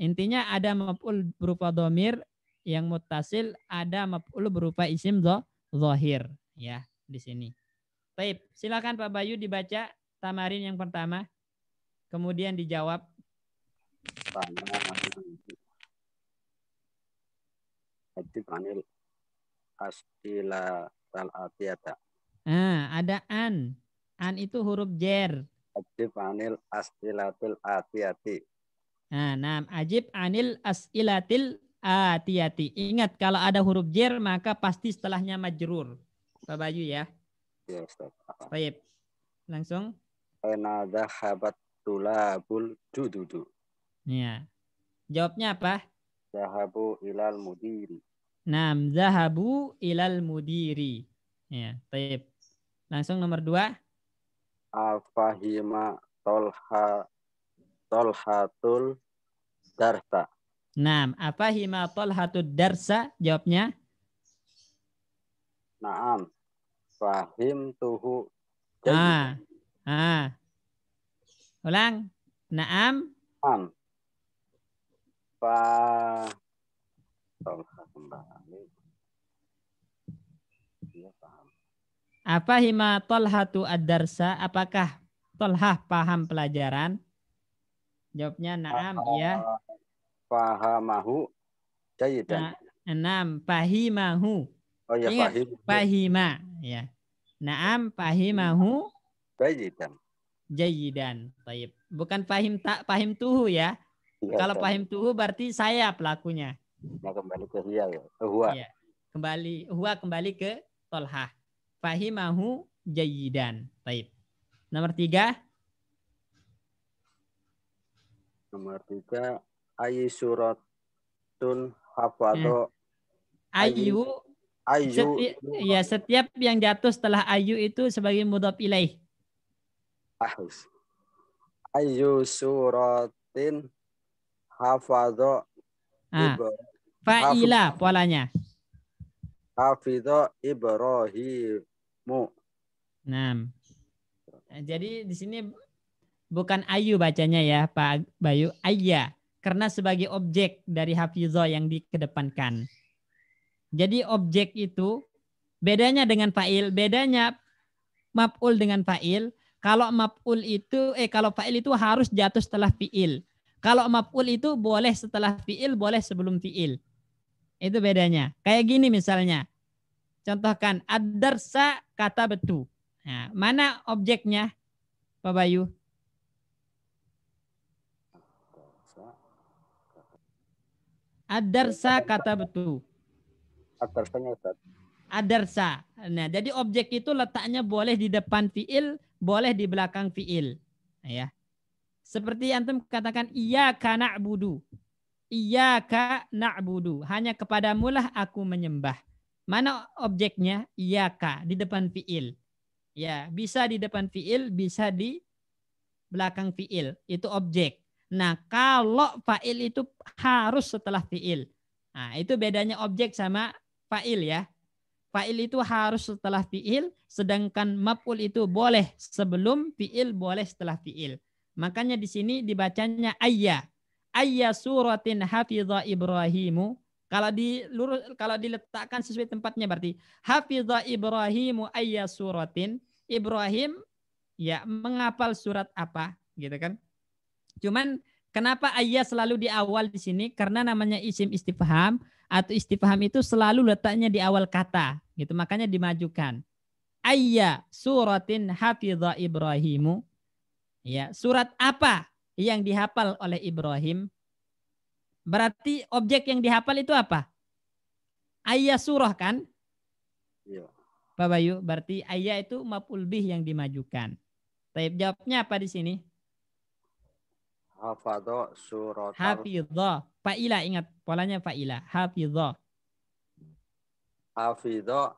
Intinya ada maf'ul berupa domir yang mutasil, ada maf'ul berupa isim zohir ya di sini. Baik, silakan Pak Bayu dibaca tamarin yang pertama. Kemudian dijawab. Ah, ada an. An itu huruf jer. Ah, ajib anil Asilatil Atiati. Nah, nam ajib anil asilatil Atiati. Ingat kalau ada huruf jer maka pasti setelahnya majrur. Pak Bayu ya. Ya, Ustaz. Baik. Langsung. Ana dhahabat tulabul jududu. Ya. Jawabnya apa? Zahabu ilal mudiri. Nam, zahabu ilal mudiri. Ya, baik. Langsung nomor dua. Al-Fahima Tolha Tolhatul Darsa. Nam, apa hima Tolhatul Darsa? Jawabnya? Naam, fahim tuhu. Ah. Gitu. Ah. Ulang. Naam. Naam. Fa iya, Apa hima tolhatu ad-darsa? Apakah tolhah paham pelajaran? Jawabnya naam, ah, ya. Fahamahu jayidan. Enam, nah, fahimahu. Oh ya, Ingat, fahim. Fahima, ya. Naam fahimahu jayidan. Jayidan. Taib. Bukan fahim tak fahim tuhu ya. ya Kalau fahim tuhu berarti saya pelakunya. Ya, kembali ke dia ya. Huwa. Ya. Kembali huwa kembali ke Tolha. Fahimahu jayidan. Taib. Nomor tiga. Nomor tiga. Ayi suratun hafadu. Hmm. Eh, Ayu ayu setiap, ya setiap yang jatuh setelah ayu itu sebagai mudhaf ilaih ahus ayu suratin hafadho ah. fa'ila polanya hafidho ibrahimu nah jadi di sini bukan ayu bacanya ya Pak Bayu ayya karena sebagai objek dari hafizho yang dikedepankan jadi objek itu bedanya dengan fa'il, bedanya maf'ul dengan fa'il. Kalau maf'ul itu eh kalau fa'il itu harus jatuh setelah fi'il. Kalau maf'ul itu boleh setelah fi'il, boleh sebelum fi'il. Itu bedanya. Kayak gini misalnya. Contohkan ad-darsa kata betu. Nah, mana objeknya? Pak Bayu? Ad-darsa kata betu. Adarsanya Ustaz. Adarsa. Nah, jadi objek itu letaknya boleh di depan fiil, boleh di belakang fiil. Ya. Seperti antum katakan iya karena budu. Iya karena budu. Hanya kepadamu lah aku menyembah. Mana objeknya? Iya ka di depan fiil. Ya, bisa di depan fiil, bisa di belakang fiil. Itu objek. Nah, kalau fa'il itu harus setelah fiil. Nah, itu bedanya objek sama fa'il ya. Fa'il itu harus setelah fi'il, sedangkan maf'ul itu boleh sebelum fi'il, boleh setelah fi'il. Makanya di sini dibacanya ayya. Ayya suratin hafidha Ibrahimu. Kalau di kalau diletakkan sesuai tempatnya berarti hafidha Ibrahimu ayya suratin. Ibrahim ya menghafal surat apa gitu kan. Cuman Kenapa ayah selalu di awal di sini? Karena namanya isim istifham atau istifham itu selalu letaknya di awal kata gitu makanya dimajukan ayya suratin hafidha ibrahimu ya surat apa yang dihafal oleh Ibrahim berarti objek yang dihafal itu apa ayya surah kan ya. Pak Bayu berarti ayya itu maful bih yang dimajukan Tapi jawabnya apa di sini Hafadha surat. Hafidha. Fa'ila ingat polanya fa'ila. Hafidha. Hafidha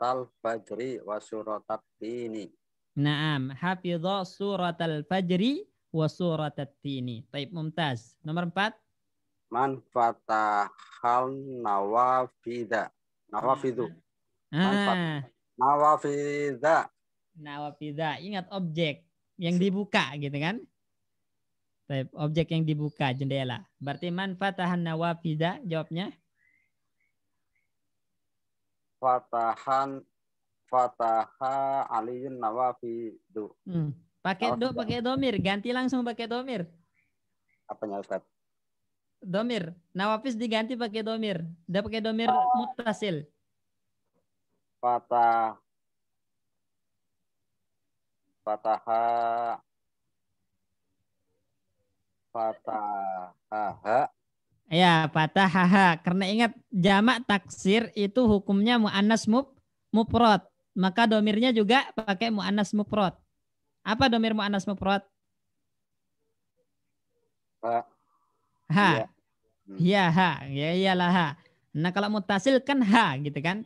al fajri wa suratat tini. Naam. Hafidha al fajri wa suratat tini. Taib mumtaz. Nomor empat. Man fatahal nawafidha. Nawafidhu. Nah, nah. Ah. Nawafidha. Nawafidha. Ingat objek yang dibuka gitu kan. Baik, objek yang dibuka jendela. Berarti manfaatahan fatahan nawafida jawabnya? Fatahan fataha aliyun nawafidu. Hmm. Pakai do, pakai domir. Ganti langsung pakai domir. Apanya Ustaz? Domir. Nawafis diganti pakai domir. Udah pakai domir mutasil. Fatah. Fataha Iya Ya, haha. Karena ingat jamak taksir itu hukumnya muannas mu muprot. Maka domirnya juga pakai muannas muprot. Apa domir muannas muprot? Ha. Iya. Hmm. Iya, ha. Ya. ya ha. Ya lah ha. Nah, kalau mutasil kan ha gitu kan.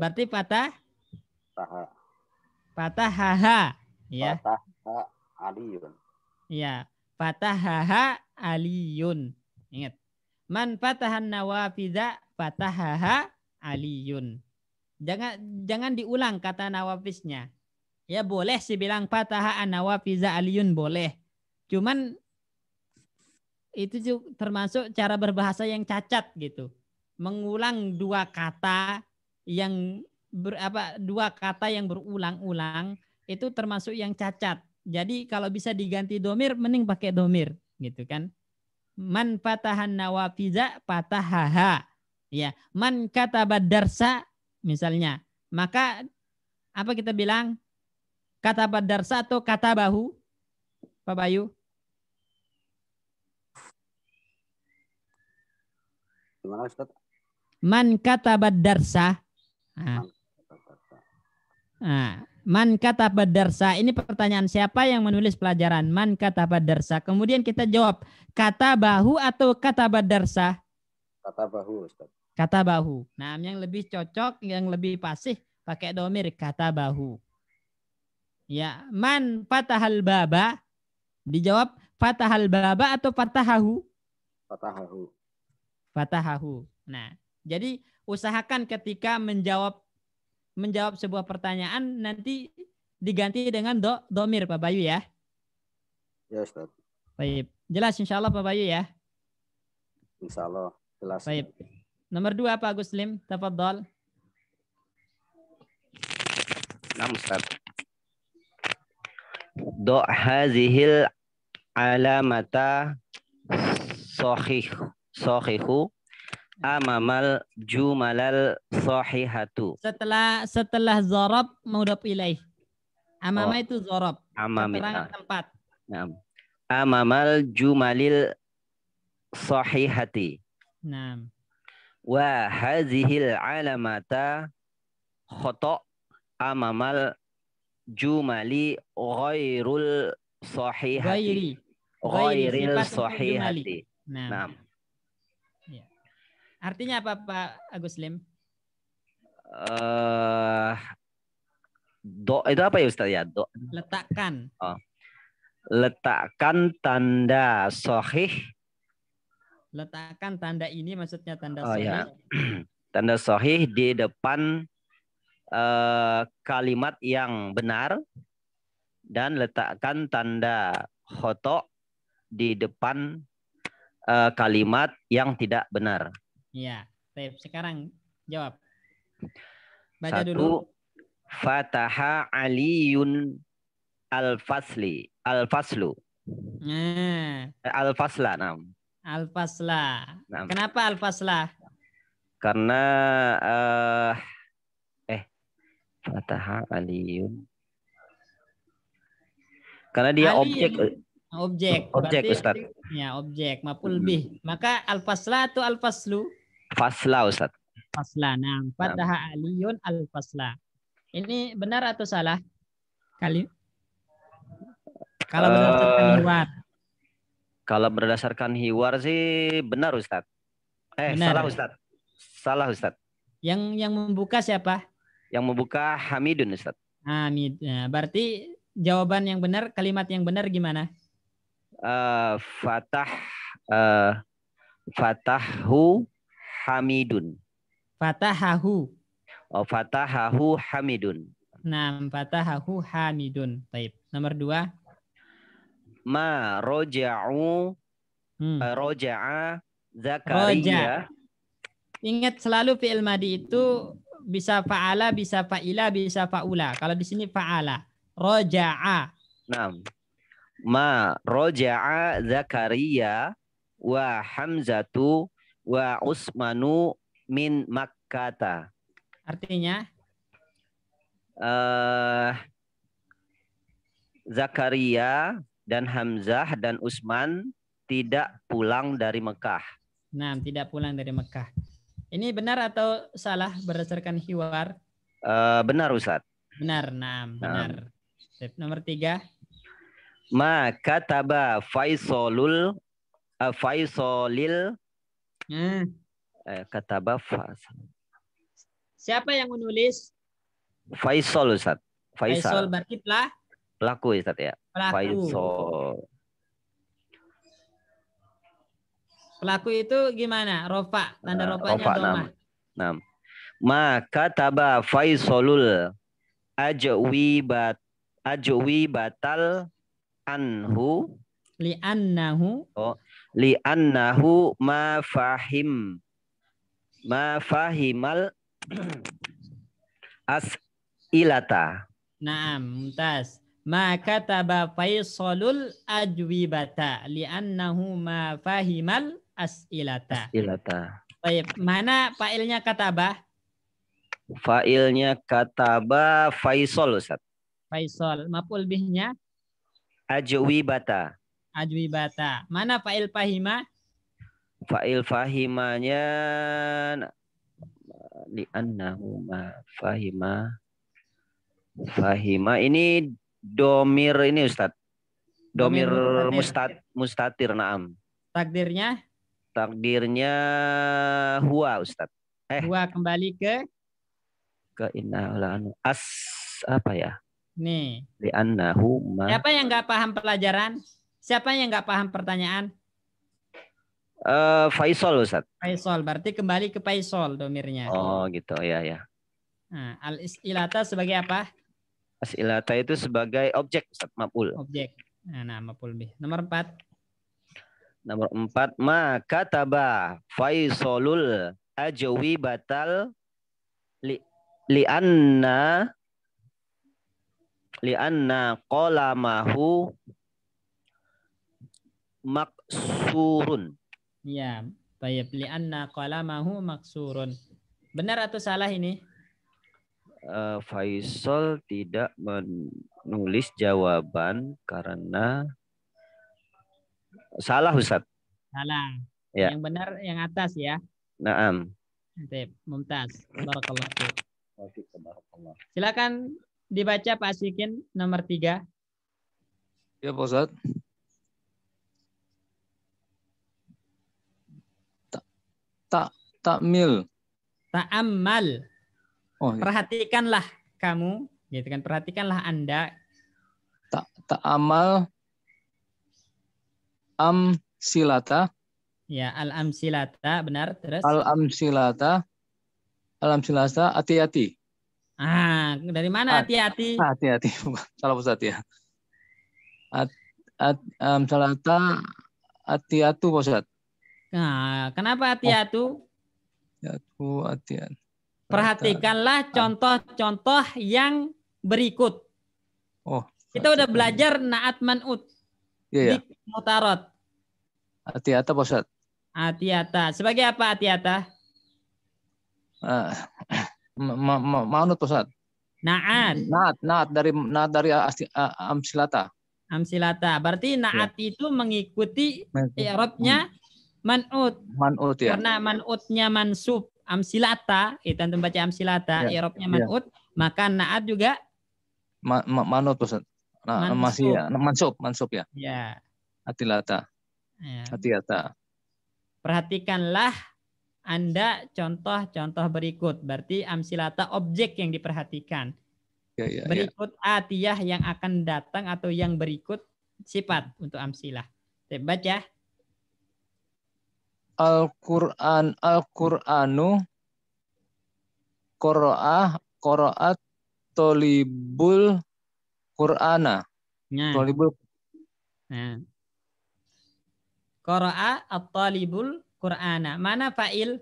Berarti patah Taha. Patah haha. Ya. Patah ha aliyun. Ya. Fatahaha aliyun. Ingat. Man fatahan nawafidha fatahaha aliyun. Jangan jangan diulang kata nawafisnya. Ya boleh sih bilang fataha nawafiza aliyun boleh. Cuman itu termasuk cara berbahasa yang cacat gitu. Mengulang dua kata yang ber, apa dua kata yang berulang-ulang itu termasuk yang cacat. Jadi kalau bisa diganti domir, mending pakai domir gitu kan. Man patahan nawafiza patahaha. Ya, man kata badarsa misalnya. Maka apa kita bilang? Kata badarsa atau kata bahu? Pak Bayu? Gimana Ustaz? Man kata badarsa. Nah. Nah, Man kata badarsa Ini pertanyaan siapa yang menulis pelajaran? Man kata badarsa Kemudian kita jawab kata bahu atau kata badarsa Kata bahu, Ustaz. Kata bahu. Nah, yang lebih cocok, yang lebih pasif pakai domir kata bahu. Ya, man patahal baba? Dijawab patahal baba atau patahahu? Patahahu. Patahahu. Nah, jadi usahakan ketika menjawab menjawab sebuah pertanyaan nanti diganti dengan do, domir Pak Bayu ya. Ya Ustaz. Baik. Jelas insya Allah Pak Bayu ya. Insya Allah. Jelas. Baik. Nomor dua Pak Agus Lim. dol Nah Ustaz. Do hazihil alamata sohih sohihu amamal jumalal sahihatu. Setelah setelah zorob mudhof ilaih. Amama oh. itu zorob. Amami. tempat. Ah. Nah. Amamal jumalil sahihati. Nah. Wa hazihil alamata khata amamal jumali ghairul sahihati. Ghairi. Ghairil sahihati. Nah. nah. Artinya apa Pak Agus Lim? Uh, do itu apa ya Ustaz ya? Do. Letakkan. Oh. Letakkan tanda sohih. Letakkan tanda ini maksudnya tanda oh, Ya. tanda sohih di depan uh, kalimat yang benar dan letakkan tanda khotok di depan uh, kalimat yang tidak benar. Iya. Baik, sekarang jawab. Baca Satu, dulu. Fataha Aliun Al-Fasli. Al-Faslu. Nah. Eh, Al-Fasla, nam. Al-Fasla. Nam. Kenapa Al-Fasla? Karena uh, eh Fataha Aliun. Karena dia Ali. Eh, objek objek objek Ustaz. Ya, objek maupun lebih. Hmm. Maka al-fasla atau al-faslu? Fasla Ustaz. Fasla. Nah, fataha aliyun al-fasla. Ini benar atau salah? Kali kalau berdasarkan uh, hiwar. Kalau berdasarkan hiwar sih benar Ustaz. Eh, benar. salah Ustaz. Salah Ustaz. Yang yang membuka siapa? Yang membuka Hamidun Ustaz. Hamid. Nah, berarti jawaban yang benar, kalimat yang benar gimana? Uh, fatah uh, eh, fatahu Hamidun. Fatahahu. Oh, fatahahu Hamidun. Nah, fatahahu Hamidun. Taib. Nomor dua. Ma roja'u hmm. Eh, roja'a Zakaria. Roja. Ingat selalu fi'il madi itu bisa fa'ala, bisa fa'ila, bisa fa'ula. Kalau di sini fa'ala. Roja'a. Nah. Ma roja'a Zakaria wa Hamzatu wa Usmanu min Makkata. Artinya? Uh, Zakaria dan Hamzah dan Usman tidak pulang dari Mekah. Nah, tidak pulang dari Mekah. Ini benar atau salah berdasarkan hiwar? Uh, benar, Ustaz. Benar, nah, benar. Nah. Nomor tiga. Ma kataba Faisalul uh, eh, Faisolil Hmm. Eh, kata Bafas. Siapa yang menulis? Faisal Ustaz. Faisal. Faisal berarti pelah? Pelaku Ustaz ya. Pelaku. Faisal. Pelaku itu gimana? Rofa. Tanda eh, rofanya Rofa doma. 6. Ma kataba Faisalul ajwi bat ajwi batal anhu li'annahu oh li'annahu ma fahim ma fahimal as ilata Naam, mumtaz. Ma kataba Faisalul ajwibata li'annahu ma fahimal as ilata Baik, mana failnya kataba? Failnya kataba Faisal, Ustaz. Faisal. Maf'ul bihnya? Ajwibata ajwibata. Mana fa'il fahima? Fa'il fahimanya di annahuma fahima fahima ini domir ini Ustaz. Domir, domir mustat mustatir naam. Takdirnya? Takdirnya huwa Ustaz. Eh. Huwa kembali ke ke inna anu, as apa ya? Nih. Di annahu Siapa yang nggak paham pelajaran? Siapa yang nggak paham pertanyaan? Uh, Faisal Ustaz. Faisal, berarti kembali ke Faisal domirnya. Oh gitu, ya ya. Nah, al ilata sebagai apa? As-ilata itu sebagai objek Ustaz, mapul. Objek. Nah, nah mapul bih. Nomor empat. Nomor empat, ma kataba Faisalul ajawi batal li li'anna anna qalamahu maksurun. Ya, tayyib anna qalamahu maksurun. Benar atau salah ini? Uh, Faisal tidak menulis jawaban karena salah Ustaz. Salah. Ya. Yang benar yang atas ya. Naam. Tip, mumtaz. fiik. Silakan dibaca Pak Sikin nomor tiga. Ya Pak Ustaz. Takmil. Ta'ammal. Oh, iya. Perhatikanlah kamu, gitu kan? Perhatikanlah Anda. Tak ta'amal am silata. Ya, al am silata benar terus. Al am silata. Al am silata hati-hati. Ah, dari mana ah, hati-hati? Hati-hati. Salah pusat ya. At, at, um, salata hati hati pusat. Nah, kenapa hati Oh. Yaku Perhatikanlah contoh-contoh yang berikut. Oh. Kita udah belajar naat manut. Iya, yeah, ya. Mutarot. Atiata bosat. Atiata. Sebagai apa atiata? Uh, ah, ma ma manut bosat. Naat. Naat, naat dari naat dari amsilata. Amsilata. Berarti iya. naat ya. itu mengikuti i'rabnya ya hmm. Man'ut. Man'ut ya. Karena man'utnya mansub. Amsilata, itu eh, antum baca amsilata, ya, Eropnya ya. man'ut. Ya. Maka na'at juga ma, ma, man'ut Ustaz. Nah, mansub. masih ya, nah, mansub, mansub ya. Ya. Atilata. Ya. Atilata. Perhatikanlah Anda contoh-contoh berikut. Berarti amsilata objek yang diperhatikan. Ya, ya, ya. berikut ya. atiyah yang akan datang atau yang berikut sifat untuk amsilah. Saya baca. Al-Qur'an Al-Qur'anu qira'ah qira'at tolibul Qur'ana. Ya. Tolibul. Nah. Ya. at Tolibul Qur'ana. Mana fa'il?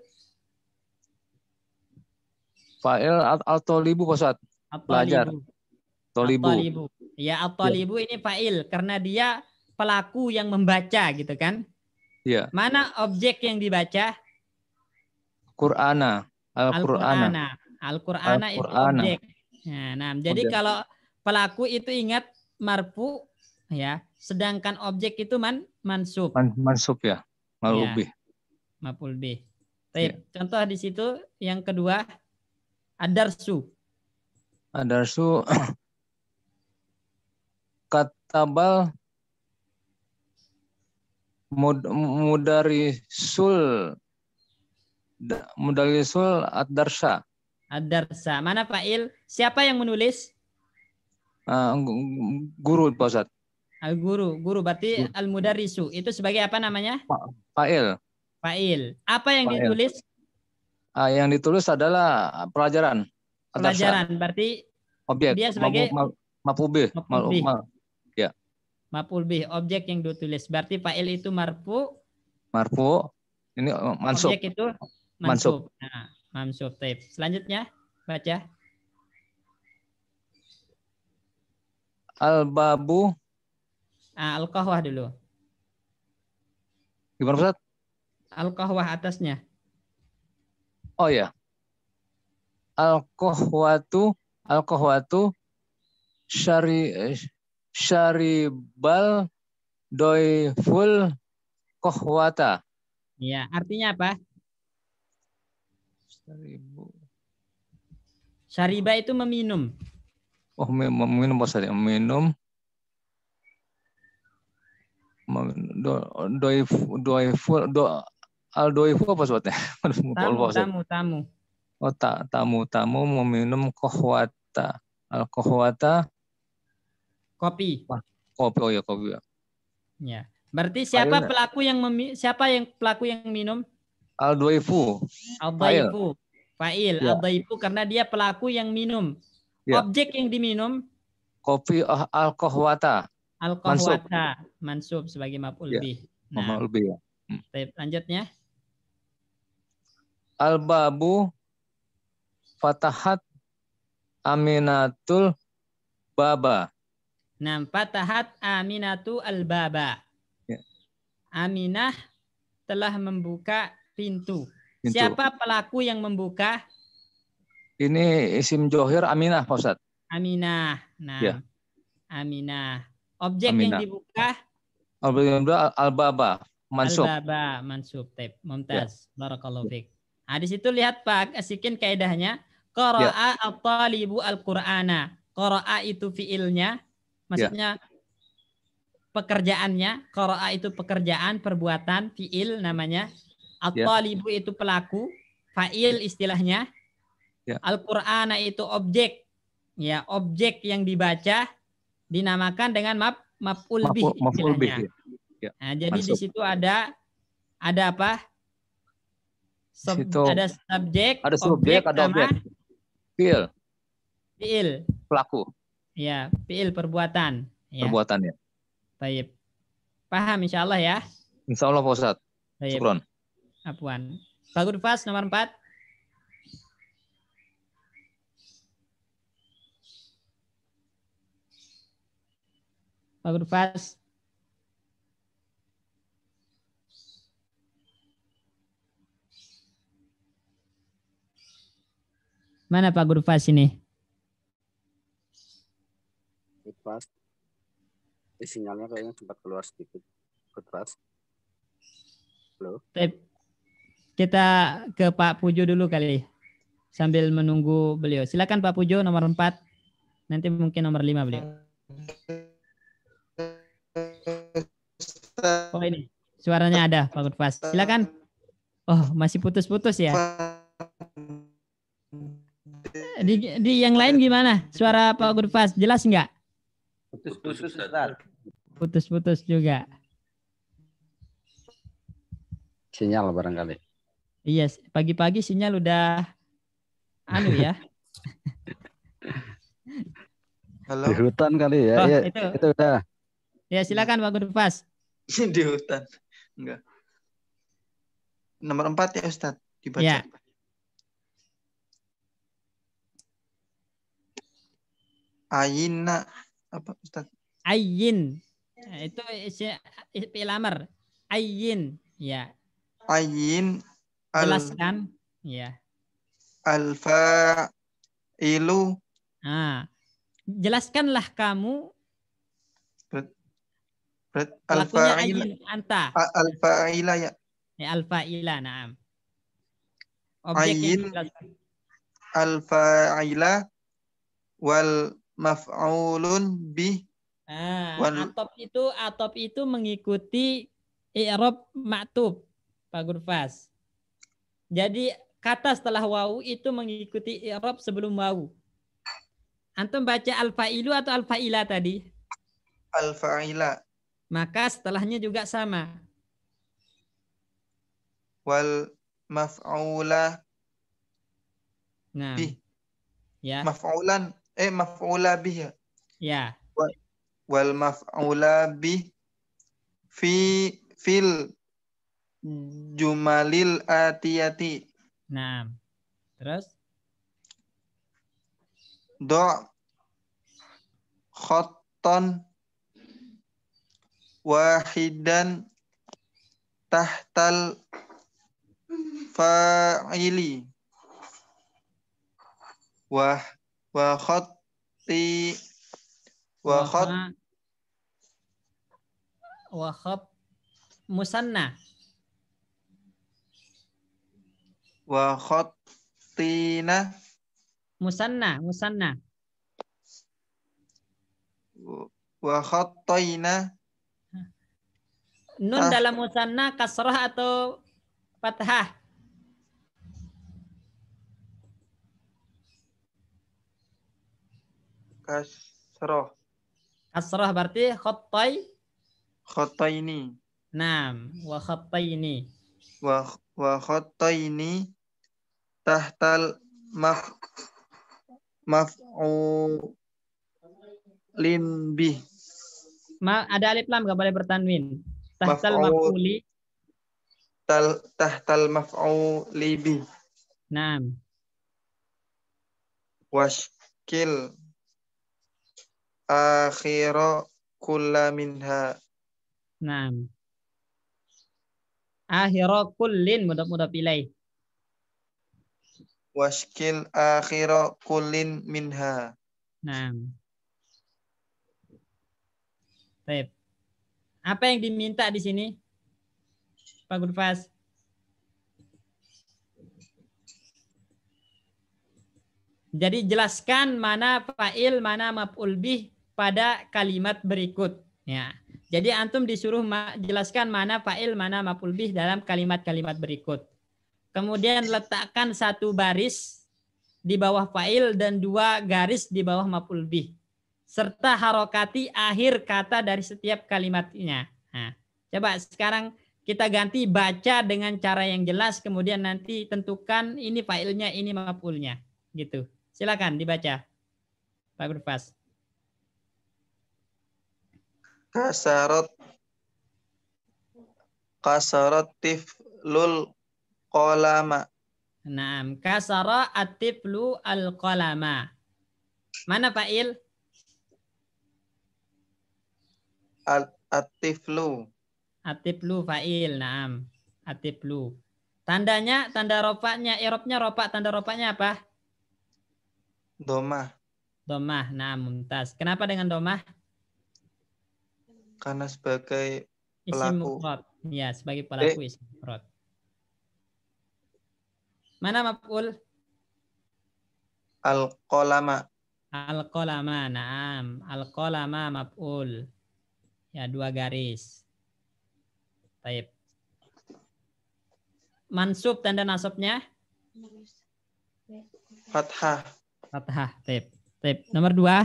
Fa'il at Tolibu, Pak Ustaz. Belajar. Tolibu. at Ya at Tolibu ya. ini fa'il karena dia pelaku yang membaca gitu kan. Ya. Mana objek yang dibaca? Qur'ana. Al-Qur'ana. Al-Qur'ana Al itu objek. Nah, nah jadi objek. kalau pelaku itu ingat marfu ya, sedangkan objek itu man mansub. Man, mansub ya. Marfu ya. Maful Ya. ya. Contoh di situ yang kedua adarsu. Adarsu katabal mud, mudarisul mudarisul ad-darsa. Ad-darsa. Mana Pak Il? Siapa yang menulis? Uh, guru Pak Ustaz. Al ah, guru, guru berarti guru. al mudarisu itu sebagai apa namanya? Pak Pa Pak Il. Apa yang ditulis? Uh, yang ditulis adalah pelajaran. Pelajaran berarti objek. Dia sebagai mafubih. Maf'ul bih, objek yang ditulis. Berarti fa'il itu marfu. Marfu. Ini oh, mansub. Objek itu mansub. mansub. Nah, mansub. Selanjutnya baca. Al-babu. Ah, al kahwah dulu. Gimana Ustaz? al kahwah atasnya. Oh ya. al kahwatu. al kahwatu. syari syaribal doiful kohwata. Iya, artinya apa? Syaribu. Syariba itu meminum. Oh, meminum apa Ustaz. Meminum. doiful, do, al doiful apa sebutnya? Tamu, tamu, tamu. Oh, tak, tamu, tamu meminum kohwata. Al kohwata Kopi. Kopi oh ya kopi ya. Ya. Berarti siapa Ayo, pelaku yang memi siapa yang pelaku yang minum? Al Dwaifu. Al Fa'il. Ya. Al karena dia pelaku yang minum. Ya. Objek yang diminum? Kopi eh, al kohwata. Al Mansub. Mansub sebagai maf'ul ya. bih. Nah. Maf'ul bih ya. Hmm. Lanjutnya. Al babu fatahat aminatul baba. Nah, fatahat Aminatu al-baba. Ya. Aminah telah membuka pintu. pintu. Siapa pelaku yang membuka? Ini isim johir Aminah, Pak Ustaz. Aminah. Nah. Ya. Aminah. Objek Aminah. yang dibuka? Objek yang dibuka al-baba. Mansub. Al-baba, mansub. Taip. Mumtaz. Ya. Barakallahu fiik. Nah, di situ lihat Pak Asikin kaidahnya. Qara'a ya. at-talibu al-Qur'ana. Qara'a itu fiilnya Ya. Maksudnya yeah. pekerjaannya, qara'a itu pekerjaan, perbuatan, fi'il namanya. Ya. atau talibu yeah. itu pelaku, fa'il istilahnya. Yeah. Al-Qur'ana itu objek. Ya, objek yang dibaca dinamakan dengan map maf'ul bih istilahnya. Ya. ya. Nah, jadi di situ ada ada apa? Sub, situ, ada subjek, ada subjek, objek, ada objek. Fiil. Fiil. Pelaku. Ya, fiil perbuatan. Ya. Perbuatan ya. Baik. Paham insya Allah ya. Insya Allah Pak Ustaz. Sukron. Apuan. Bagus Fas nomor 4. Bagus Fas. Mana Pak Guru Fas ini? Eh, sinyalnya kayaknya sempat keluar sedikit. Keras. Halo. Kita ke Pak Pujo dulu kali sambil menunggu beliau. Silakan Pak Pujo nomor 4. Nanti mungkin nomor 5 beliau. Oh ini suaranya ada Pak Kurvas. Silakan. Oh, masih putus-putus ya. Di, di yang lain gimana? Suara Pak Gurfas jelas enggak? Putus-putus Ustaz. Putus-putus juga. Sinyal barangkali. Iya, yes, pagi-pagi sinyal udah anu ya. Halo. Di hutan kali ya. Oh, ya itu. itu udah. Ya, silakan Pak Gurfas. Di hutan. Enggak. Nomor empat ya Ustaz dibaca. Ya. Aina apa Ustaz? Ayin. Eh, itu pelamar. Ayin. Ya. Ayin. Al Jelaskan. Ya. Alfa ilu. Ah. Jelaskanlah kamu Alfa ayin anta. Alfa ila ya. Ya alfa ila naam. Objek ayin alfa ila wal maf'ulun bi. ah, wal... atop itu atop itu mengikuti i'rab maktub, Pak Gurfas. Jadi kata setelah wau itu mengikuti i'rab sebelum wau. Antum baca al-fa'ilu atau al-fa'ila tadi? Al-fa'ila. Maka setelahnya juga sama. Wal maf'ula Nah. Bih. Ya. Maf'ulan eh maf'ula bih ya. Ya. Wal maf'ula bih fi fil jumalil atiyati. Nah. Terus do khotton wahidan tahtal fa'ili wah wa khatti wa khat wa khat musanna wa khattina musanna musanna wa khattaina nun ah. dalam musanna kasrah atau fathah kasroh. Kasroh berarti khottai. ini Nam. Wa ini Wa, wa ini tahtal maf lin bi Ma, ada alif lam gak boleh bertanwin. Tahtal maf'uli. Tal, tahtal bi. bih. Nam. Washkil akhira kulla minha. Nah. Akhira kullin mudah-mudah pilih. Waskil akhira kullin minha. Nah. Baik. Apa yang diminta di sini? Pak Gurfas. Jadi jelaskan mana fa'il, mana maf'ul bih pada kalimat berikut. Ya. Jadi antum disuruh jelaskan mana fa'il, mana maf'ul bih dalam kalimat-kalimat berikut. Kemudian letakkan satu baris di bawah fa'il dan dua garis di bawah maf'ul bih serta harokati akhir kata dari setiap kalimatnya. Nah, coba sekarang kita ganti baca dengan cara yang jelas kemudian nanti tentukan ini failnya ini mafulnya gitu. Silakan dibaca. Pak Berfas kasarat kasarat tiflul kolama. Naam, kasara atiflu al kolama. Mana fa'il? Al atiflu. Atiflu fa'il, naam. Atiflu. Tandanya, tanda rofaknya, irobnya rofak, tanda rofaknya apa? Domah. Domah, nah mumtaz. Kenapa dengan domah? karena sebagai pelaku. ya, sebagai eh. pelaku eh. isim mufrad. Mana maf'ul? Al-qalama. Al-qalama, naam. Al-qalama maf'ul. Ya, dua garis. Baik. Mansub tanda nasabnya? Fathah. Fathah, baik. Baik, Nomor dua.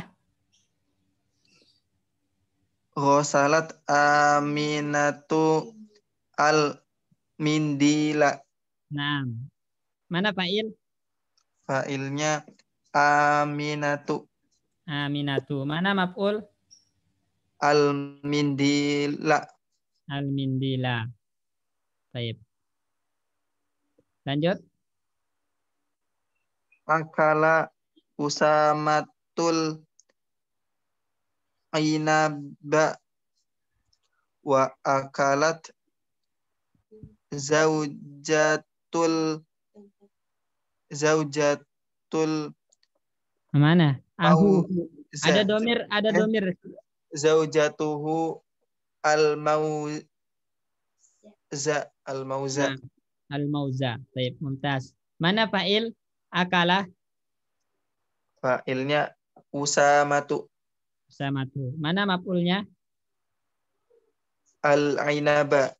Rosalat Aminatu al Mindila. Nah, mana fa'il? Fa'ilnya Aminatu. Aminatu. Mana maf'ul? Al Mindila. Al Mindila. Baik. Lanjut. Akala Usamatul inaba wa akalat zaujatul zaujatul mana ahu ada domir ada eh, domir zaujatuhu al za al mauza nah, al mauza baik mumtaz mana fa'il akalah fa'ilnya usamatu samadu. Mana mapulnya? Al-inaba.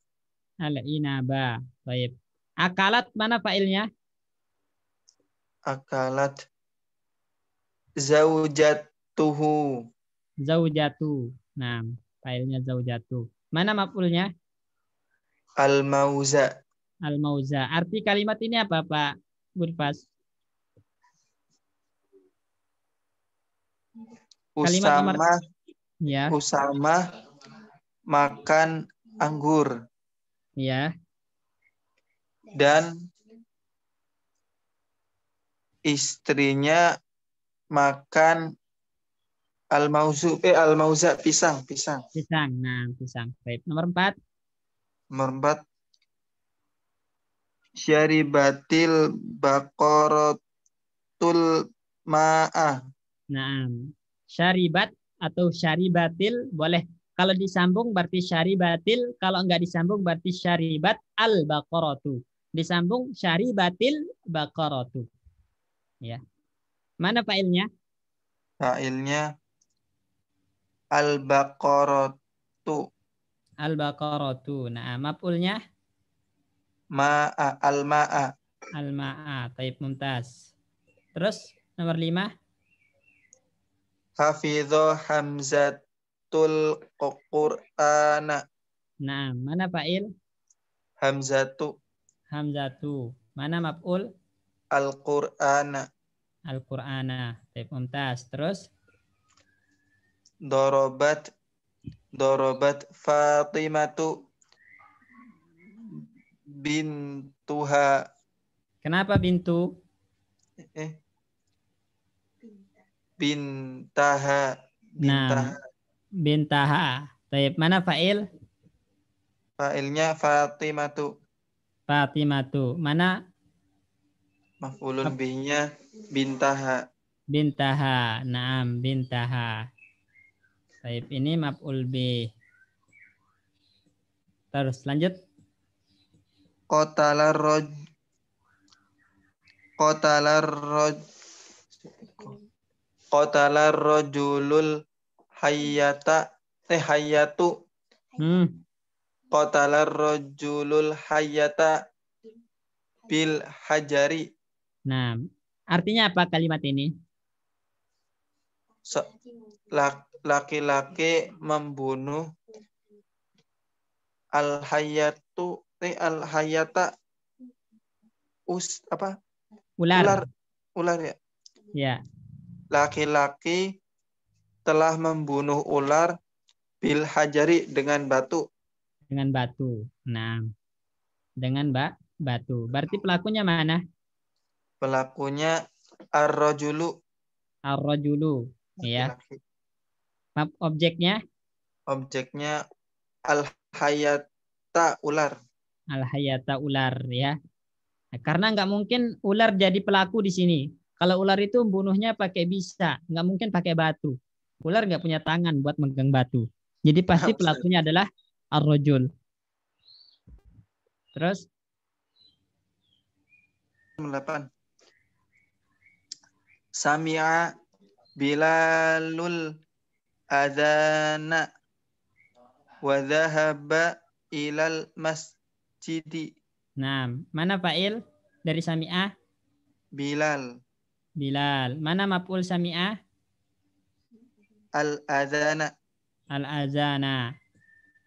Al-inaba. Baik. Akalat mana fa'ilnya? Akalat. Zaujatuhu. Zaujatu. Nah, fa'ilnya zaujatu. Mana mapulnya? Al-mauza. Al-mauza. Arti kalimat ini apa, Pak burpas Usama ya. Usama makan anggur. Ya. Dan istrinya makan al mauzu eh al mauza pisang pisang pisang nah pisang baik nomor empat nomor empat syaribatil bakorotul ma'ah Naam syaribat atau syaribatil boleh. Kalau disambung berarti syaribatil, kalau enggak disambung berarti syaribat al-baqaratu. Disambung syaribatil baqaratu. Ya. Mana failnya? Failnya al-baqaratu. Al-baqaratu. Nah, maf'ulnya? Ma'a al-ma'a. Al-ma'a. Taib mumtaz. Terus nomor lima? Hafidho Hamzatul Qur'ana. Nah, mana fa'il? Hamzatu. Hamzatu. Mana maf'ul? Al-Qur'ana. Al-Qur'ana. Baik, mumtaz. Terus? Dorobat. Dorobat Fatimatu bintuha. Kenapa bintu? Eh, eh bintaha bintaha. Nah, bintaha. Baik, mana fa'il? Fa'ilnya Fatimatu. Fatimatu. Mana maf'ulun bihnya bintaha. Bintaha. Naam, bintaha. Baik, ini maf'ul bih. Terus lanjut. Qatalar roj Qatalar roj qatala rajulul hayyata eh hayyatu hmm. qatala rajulul hayyata bil hajari nah artinya apa kalimat ini laki-laki membunuh al hayatu eh al hayata us apa ular ular, ular ya ya laki-laki telah membunuh ular bil hajari dengan batu. Dengan batu. Nah, dengan ba batu. Berarti pelakunya mana? Pelakunya arrojulu. Arrojulu. Iya. ya. Objeknya? Objeknya al-hayata ular. Al-hayata ular, ya. karena nggak mungkin ular jadi pelaku di sini. Kalau ular itu bunuhnya pakai bisa, nggak mungkin pakai batu. Ular nggak punya tangan buat menggang batu. Jadi pasti pelakunya adalah arrojul. Terus? 8. Sami'a Bilalul adana wa ilal masjidi. Nah, mana Pak Il dari Sami'a? Bilal. Bilal. Mana maf'ul sami'a? Al-azana. Al-azana.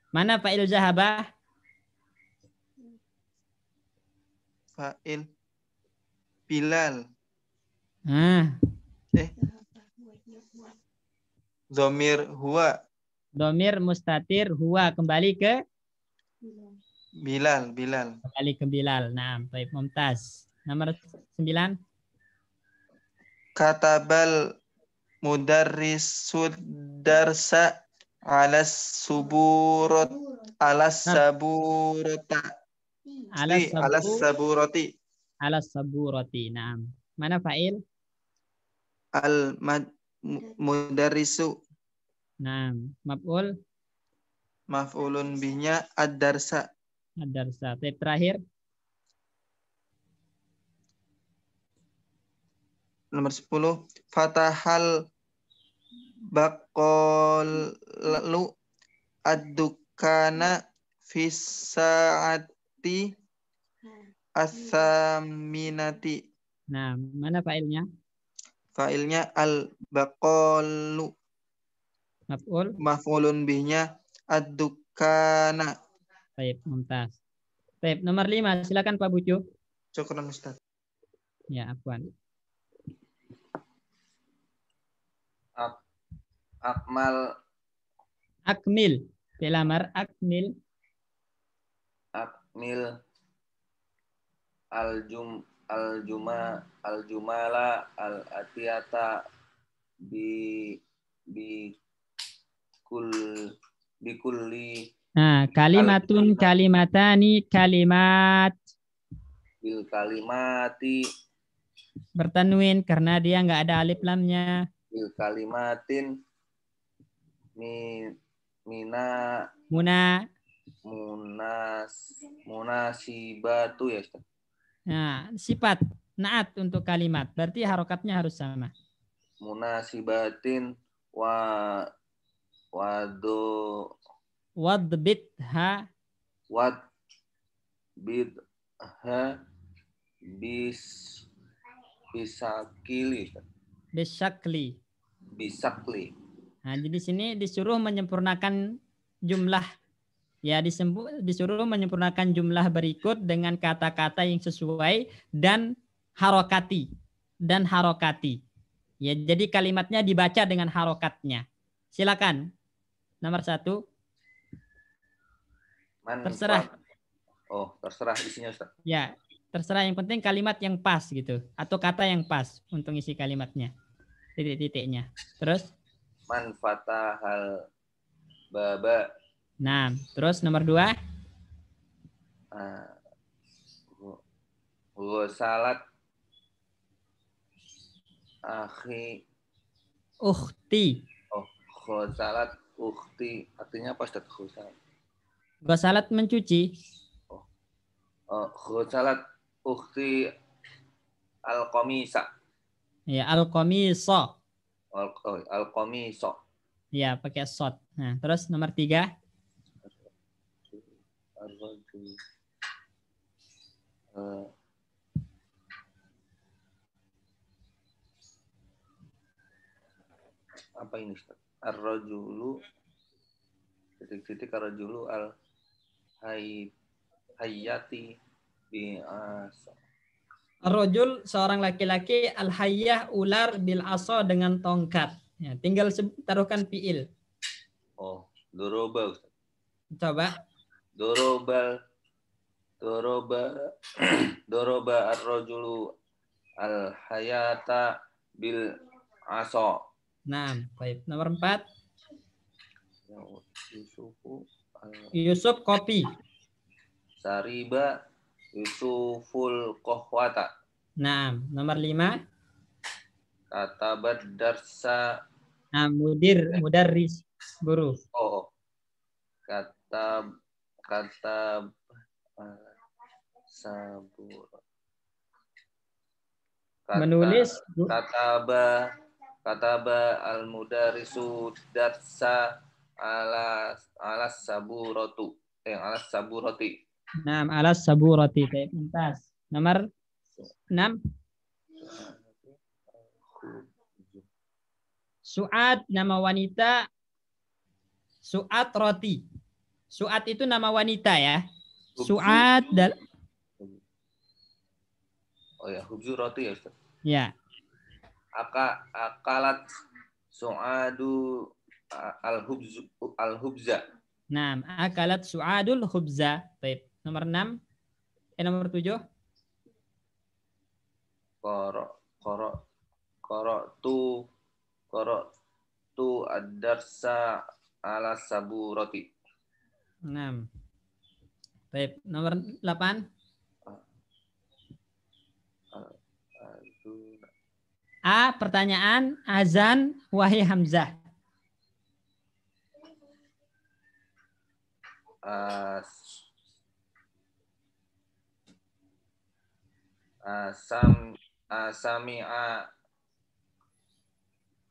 Mana fa'il zahaba? Fa'il Bilal. Hmm. Eh. Domir huwa. Domir mustatir huwa kembali ke Bilal, Bilal. Kembali ke Bilal. Nah, baik Mumtaz. Nomor sembilan katabal mudarris sudarsa alas suburot alas nah. saburota alas, sabur, alas saburoti alas saburoti naam mana fa'il al mudarrisu naam maf'ul maf'ulun bihnya ad-darsa ad-darsa terakhir nomor 10 fatahal bakol lu adukana fisaati asaminati. Nah, mana failnya? Failnya al bakol bakolu. Maf'ul. Maf'ulun bihnya adukana. Baik, mumtaz. Baik, nomor lima silakan Pak Bucu. cukup Ustaz. Ya, afwan. Akmal. Akmil. Pelamar akmil. Akmil. Aljum aljuma aljumala al atiata bi bi kul bi kulli Nah, kalimatun kalimatani kalimat. Bil kalimati. Bertanwin karena dia nggak ada alif lamnya. Bil kalimatin Mi, Mina. Muna. Munas. Munasibatu ya Nah, sifat naat untuk kalimat. Berarti harokatnya harus sama. Munasibatin wa wado wadbit ha wad bit ha bis bisakili bisakli bisakli Nah, jadi sini disuruh menyempurnakan jumlah ya disuruh menyempurnakan jumlah berikut dengan kata-kata yang sesuai dan harokati dan harokati. Ya, jadi kalimatnya dibaca dengan harokatnya. Silakan. Nomor satu. Man, terserah. Oh, terserah isinya Ustaz. Ya, terserah yang penting kalimat yang pas gitu atau kata yang pas untuk isi kalimatnya. Titik-titiknya. Terus? man fatahal baba. Nah, terus nomor dua. Uh, salat akhi ukhti. Oh, salat ukhti. Artinya apa Ustaz ghusalat? salat mencuci. Oh. oh salat ukhti al-qamisa. Ya, al-qamisa al oh, alkomi sok ya pakai sot nah terus nomor tiga eh, apa ini Arrojulu Ar-rajulu titik-titik ar-rajulu al hayati bi'asa. Ah, Rojul seorang laki-laki al hayyah ular bil aso dengan tongkat. Ya, tinggal taruhkan fiil. Oh, doroba. Coba. Doroba doroba doroba ar-rajulu al hayata bil aso. Nah, baik. Nomor empat. Yusuf, Yusuf kopi. Sariba Yusuful Kohwata. Nah, nomor lima. Kata berdarsa. Nah, mudir, mudaris guru. Oh, oh, kata kata uh, sabur. Kata, Menulis. Kata ba kata ba al mudarisu darsa alas alas rotu Eh, alas roti. Naam, ala saburati. Baik, mentas. Nomor 6. Suat nama wanita Suat roti. Suat itu nama wanita ya. Suat dal Oh ya, hubzu roti ya Ustaz. Ya. Aka akalat suadu al hubzu al hubza. Naam, akalat suadul hubza. Baik. Nomor 6. Eh nomor 7. Koro koro koro tu koro tu ad-darsa ala saburati. 6. Baik, nomor 8. A pertanyaan azan wahai hamzah. As uh, sam uh, sami'a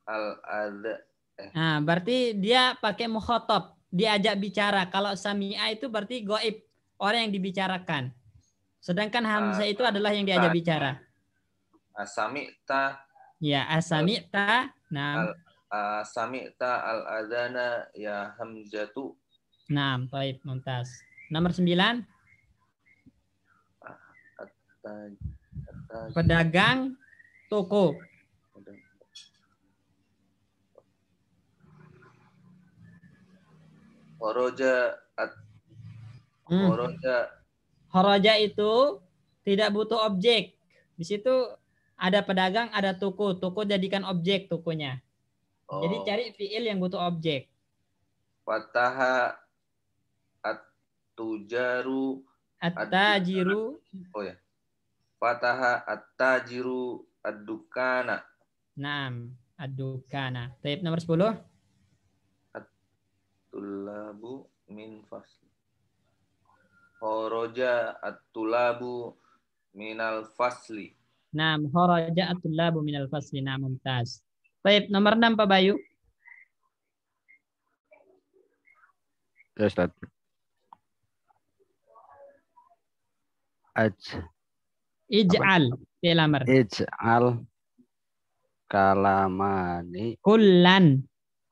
al adh eh. Nah, berarti dia pakai mukhotob, diajak bicara. Kalau sami'a itu berarti goib, orang yang dibicarakan. Sedangkan ah, Hamzah uh, itu adalah yang diajak ta, bicara. Asami'ta. Ya, asami'ta. Nah. Asami'ta al-adana ya Hamzatu. Nah, baik, montas Nomor sembilan. At Pedagang toko. Horoja at hmm. horoja. Horoja itu tidak butuh objek. Di situ ada pedagang, ada toko. Toko jadikan objek tokonya. Oh. Jadi cari fiil yang butuh objek. Fataha at-tujaru at-tajiru. Oh ya fataha at-tajiru ad-dukana. Naam, ad-dukana. Tayyib nomor 10. At-tulabu min fasli. Horoja at-tulabu minal fasli. Naam, horoja at-tulabu minal fasli. Naam, mumtaz. Tayyib nomor 6 Pak Bayu. Ya, Ustaz. Aj Ij'al fi'il amr. Ij'al kalamani kullan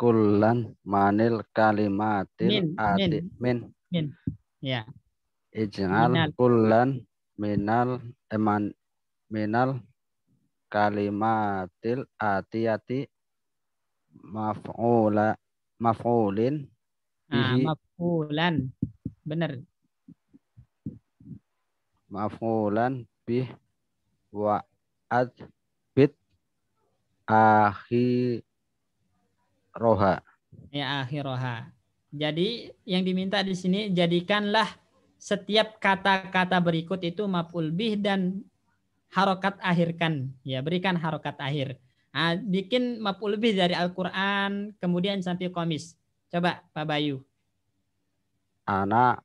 kullan manil kalimatil min, adi min. min. Ya. Ij'al kullan minal eman minal kalimatil atiyati maf'ula maf'ulin ah, maf'ulan benar maf'ulan bih wa ad bit ahi roha. Ya roha Jadi yang diminta di sini jadikanlah setiap kata-kata berikut itu maf'ul bih dan harokat akhirkan. Ya, berikan harokat akhir. Nah, bikin maf'ul bih dari Al-Qur'an kemudian sampai komis. Coba Pak Bayu. anak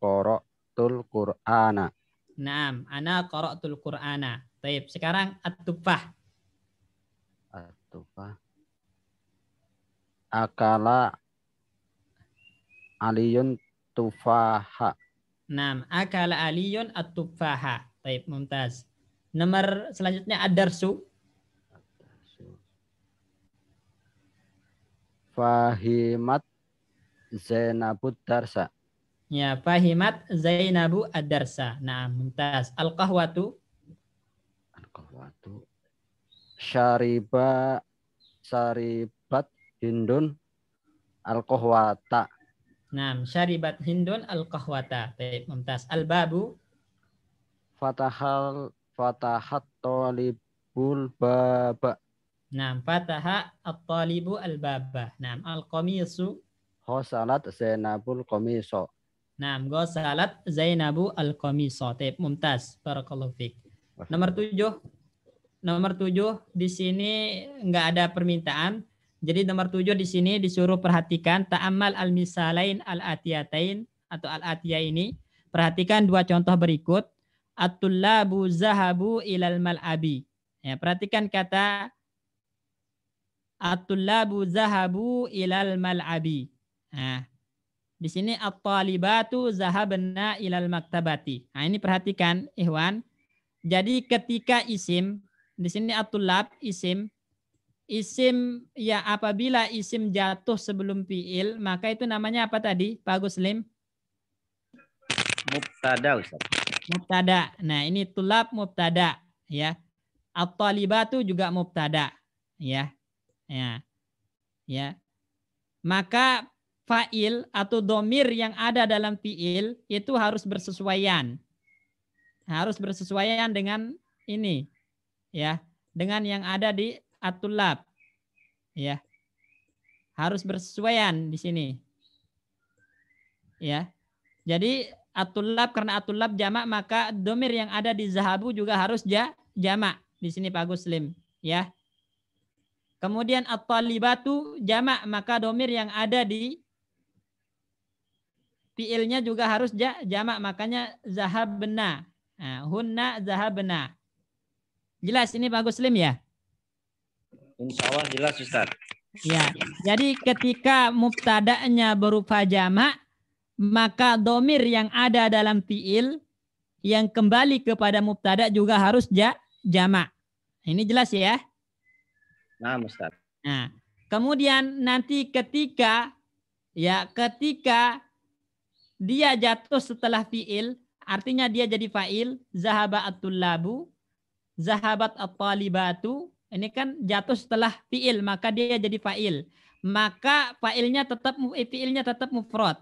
korok tul Qur'ana. Naam, ana qara'tul Qur'ana. Baik, sekarang at-tufah. At-tufah. Akala Aliyun tufaha. Naam, akala Aliyun at-tufaha. Baik, mumtaz. Nomor selanjutnya ad-darsu. Fahimat Zainabud Darsa. Ya, fahimat Zainabu Adarsa. Nah, mumtaz. Al-qahwatu. Al-qahwatu. Syariba syaribat hindun al-qahwata. Nah, syaribat hindun al-qahwata. Baik, mumtaz. Al-babu. Fatahal fatahat talibul baba. Nah, fataha at-talibu al-baba. Nah, al-qamisu. Hosalat Zainabul qamisu. Naam, salat Zainabu al-qamisa. Taib mumtaz. Barakallahu fiik. Nomor tujuh. Nomor tujuh di sini nggak ada permintaan. Jadi nomor tujuh di sini disuruh perhatikan ta'amal al-misalain al-atiyatain atau al-atiya ini. Perhatikan dua contoh berikut. At-tullabu zahabu ilal mal'abi. Ya, perhatikan kata at-tullabu zahabu ilal mal'abi. Nah, di sini at-talibatu zahabna ilal maktabati. Nah, ini perhatikan Ikhwan. Jadi ketika isim di sini atulab isim isim ya apabila isim jatuh sebelum fiil maka itu namanya apa tadi Pak Guslim? Mubtada Ustaz. Mubtada. Nah, ini tulab mubtada ya. At-talibatu juga mubtada ya. Ya. Ya. Maka fa'il atau domir yang ada dalam fi'il itu harus bersesuaian. Harus bersesuaian dengan ini. ya Dengan yang ada di atulab. ya Harus bersesuaian di sini. ya Jadi atulab karena atulab jamak maka domir yang ada di zahabu juga harus ja, jamak. Di sini Pak Guslim. Ya. Kemudian at-talibatu jamak maka domir yang ada di Fiilnya juga harus ja, jamak, makanya zahabna. Nah, hunna zahabna. Jelas ini Pak Guslim ya? Insya Allah jelas Ustaz. Ya, jadi ketika mubtada'nya berupa jamak, maka domir yang ada dalam fiil yang kembali kepada mubtada juga harus ja, jamak. Ini jelas ya? Nah, Ustaz. Nah, kemudian nanti ketika ya ketika dia jatuh setelah fiil, artinya dia jadi fa'il, zahaba at-tullabu, zahabat at-talibatu, ini kan jatuh setelah fiil, maka dia jadi fa'il. Maka fa'ilnya tetap eh, fiilnya tetap mufrad.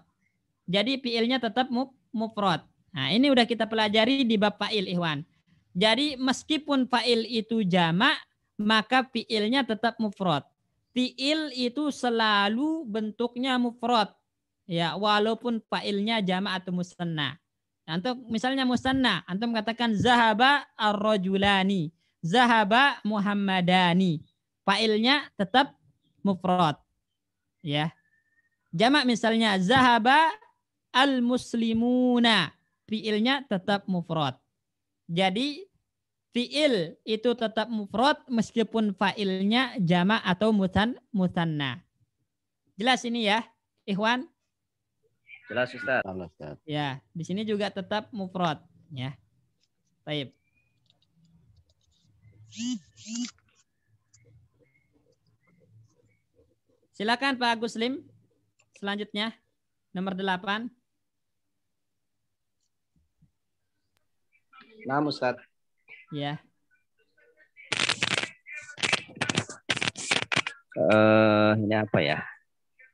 Jadi fiilnya tetap mufrad. Nah, ini udah kita pelajari di bab fa'il Ikhwan. Jadi meskipun fa'il itu jamak, maka fiilnya tetap mufrad. Fiil itu selalu bentuknya mufrad Ya, walaupun failnya jama' atau musanna. Antum nah, misalnya musanna, antum katakan zahaba ar-rajulani, zahaba Muhammadani. Failnya tetap mufrad. Ya. Jama misalnya zahaba al-muslimuna. Fiilnya tetap mufrad. Jadi fiil itu tetap mufrad meskipun failnya jama atau musan musanna. Jelas ini ya, Ikhwan? Jelas Ustaz. Ya, di sini juga tetap mufrad ya. Baik. Silakan Pak Agus Lim. Selanjutnya nomor 8. Nama Ustaz. Ya. Eh, uh, ini apa ya?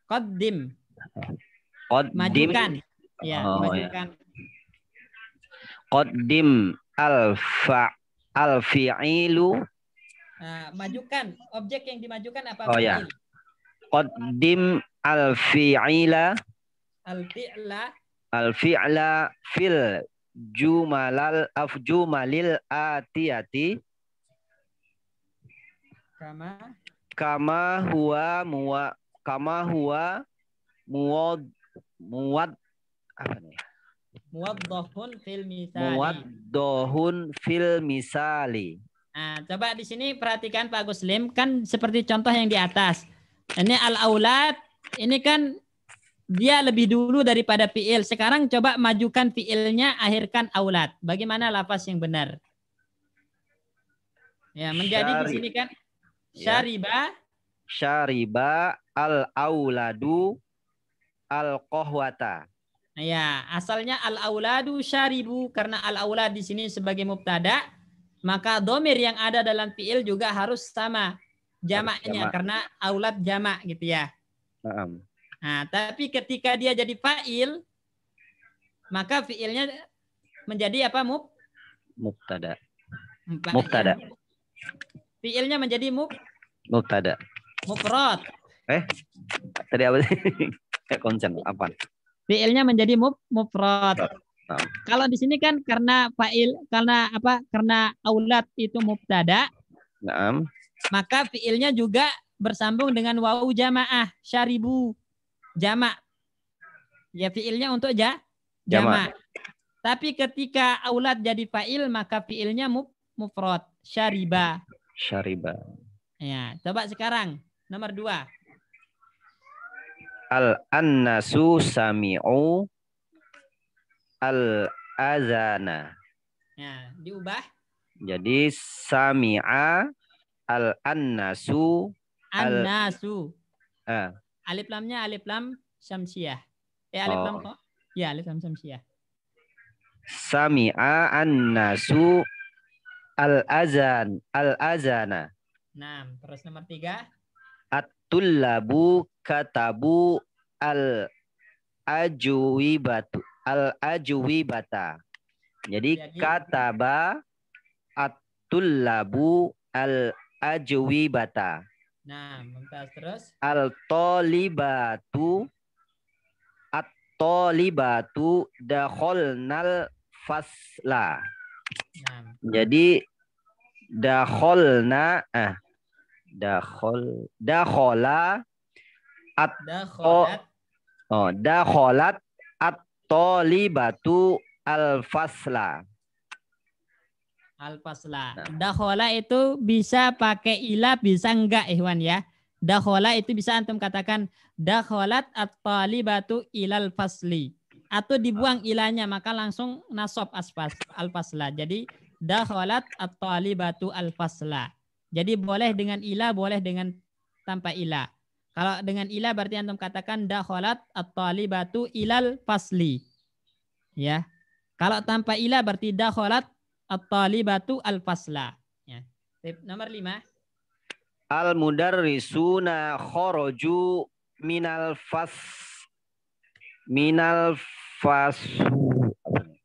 Kodim. Eh, Qaddim. Ya, oh, ya. majukan. Ya. Qaddim al-fa nah, majukan. Objek yang dimajukan apa? Oh ya. Qaddim al-fi'ila. Alfi'la. fil jumalal afjumalil atiyati. Kama. Kama huwa muwa. Kama huwa muwad muat apa nih? muat dohun fil misali. muat dohun fil misali. Nah, coba di sini perhatikan Pak Guslim kan seperti contoh yang di atas. Ini al aulad ini kan dia lebih dulu daripada fiil. Sekarang coba majukan fiilnya akhirkan aulad. Bagaimana lapas yang benar? Ya, menjadi Syari. di sini kan syariba ya. syariba al auladu al-qahwata. Nah, ya, asalnya al-auladu syaribu karena al-aulad di sini sebagai mubtada, maka domir yang ada dalam fiil juga harus sama jamaknya jama. karena aulad jamak gitu ya. Nah, tapi ketika dia jadi fa'il maka fiilnya menjadi apa mub? Mubtada. Mubtada. Fiilnya menjadi mub? Mubtada. Mufrad. Eh, tadi apa sih? kayak konsen apa? Fiilnya menjadi mufrad. Nah. Kalau di sini kan karena fa'il karena apa? Karena aulat itu mubtada. Nah. Maka fiilnya juga bersambung dengan wau jamaah syaribu jama. Ya fiilnya untuk ja jama. Jama. Tapi ketika aulat jadi fa'il maka fiilnya mufrad syariba. Syariba. Ya, coba sekarang nomor dua al annasu sami'u al azana. Ya, diubah. Jadi sami'a al annasu annasu. Al, ah. Alif lamnya alif lam syamsiah. Eh alif oh. lam kok? Ya, alif lam syamsiah. Sami'a annasu al azan al azana. Nah, terus nomor tiga tulabu katabu al batu al bata Jadi kataba at-tullabu al bata. Nah, mumtaz terus. Al tolibatu at tolibatu dakhalnal fasla. Nah. Jadi dakhalna ah Dakhol dakhola at dakholat oh dakholat at tolibatu al fasla. Al fasla. Nah. Dakhola itu bisa pakai ila bisa enggak Ikhwan ya? Dakhola itu bisa antum katakan dakholat at batu ilal fasli atau dibuang ah. ilahnya maka langsung nasob asfas al fasla. Jadi dakholat at batu al fasla. Jadi boleh dengan ilah, boleh dengan tanpa ilah. Kalau dengan ilah berarti antum katakan dakhalat at-talibatu ilal fasli. Ya. Kalau tanpa ilah berarti dakhalat at-talibatu al-fasla. Ya. Nomor lima. Al-mudarrisuna khoroju minal fas minal fasu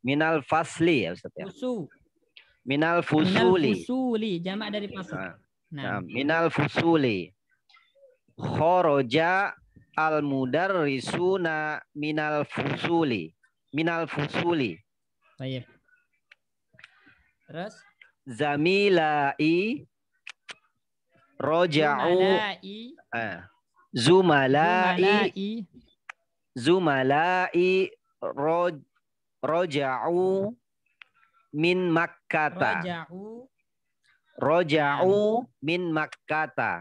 minal fasli ya Ustaz ya. Fusu. Minal fusuli. Minal fusuli, jamak dari ah, pasal. Nah, nah. minal fusuli. Khoroja al mudarrisuna minal fusuli. Minal fusuli. Baik. Terus? Zamilai roja'u zumalai. Eh, zumalai zumalai roj, roja'u min mak makkata. Roja'u. Roja'u anu. min makkata.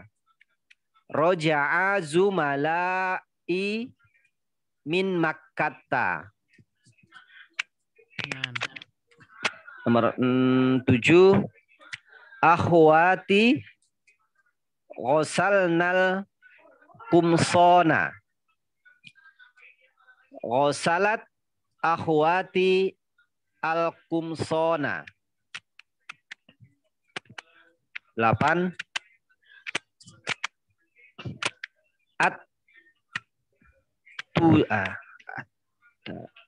Roja'a zumala'i min makkata. Nomor mm, tujuh. Ahwati ghasalnal kumsona. Rosalat ahwati al-kumsona. 8 at tu ah,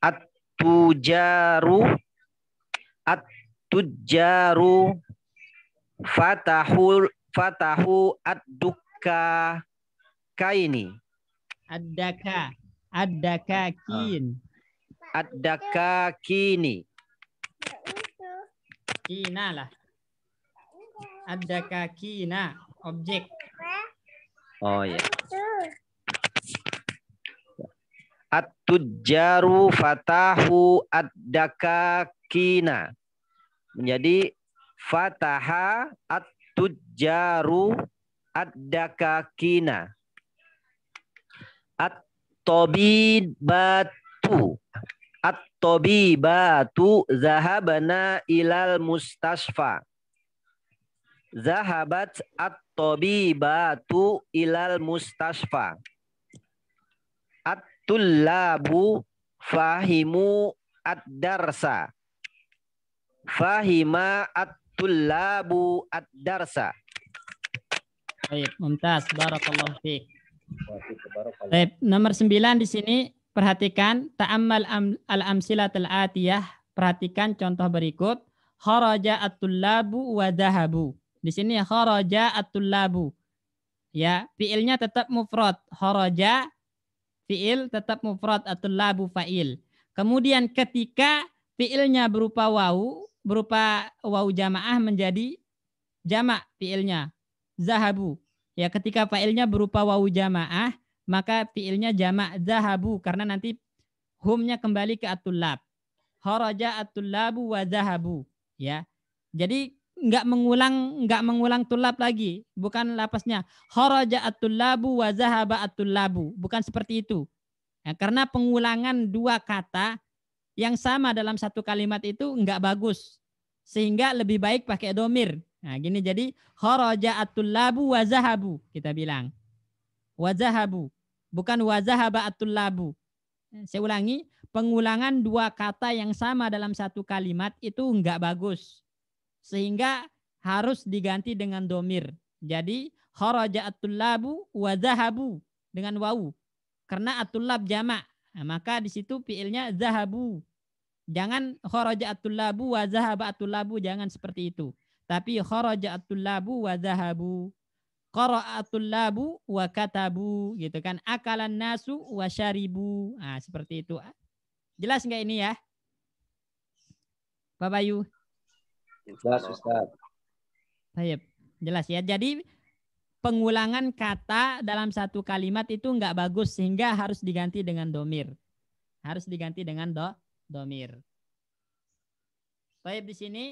at tujaru at tujaru fatahul fatahu at duka kaini adaka adaka ah. kin adaka kini kinalah ada kaki. Nah, objek. Oh ya. at jaru fatahu ad kina. Menjadi fataha at-tujjaru ad kina. at batu. at batu zahabana ilal mustasfa. Zahabat at-tabibatu ilal mustashfa. At-tullabu fahimu ad-darsa. Fahima at-tullabu ad-darsa. Baik, mumtaz. Barakallahu fiqh. Baik, nomor sembilan di sini perhatikan ta'ammal al-amsilatul atiyah. Perhatikan contoh berikut. Kharaja at-tullabu wa dhahabu. Di sini ya, kharaja at-tullabu. Ya, fiilnya tetap mufrad. Kharaja fiil tetap mufrad at-tullabu fa'il. Kemudian ketika fiilnya berupa wau, berupa wau jamaah menjadi jamak fiilnya. Zahabu. Ya, ketika fa'ilnya berupa wau jamaah, maka fiilnya jamak zahabu karena nanti humnya kembali ke at-tullab. Kharaja at-tullabu wa zahabu. Ya. Jadi nggak mengulang nggak mengulang tulap lagi bukan lapasnya horoja atulabu wazahaba atul atulabu bukan seperti itu ya, karena pengulangan dua kata yang sama dalam satu kalimat itu nggak bagus sehingga lebih baik pakai domir nah gini jadi horoja atulabu labu wazahabu kita bilang wazahabu bukan wazahaba atul atulabu saya ulangi pengulangan dua kata yang sama dalam satu kalimat itu nggak bagus sehingga harus diganti dengan domir. Jadi kharaja at-tullabu wa zahabu dengan wau. Karena at-tullab jamak. Nah, maka di situ fiilnya zahabu. Jangan kharaja at-tullabu wa zahaba at-tullabu jangan seperti itu. Tapi kharaja at-tullabu wa zahabu. Qara'a at-tullabu wa katabu gitu kan. Akalan nasu wa syaribu. Nah, seperti itu. Jelas nggak ini ya? Bapak Yu. Jelas Ustaz. Baik, jelas ya. Jadi pengulangan kata dalam satu kalimat itu nggak bagus sehingga harus diganti dengan domir. Harus diganti dengan do domir. Baik di sini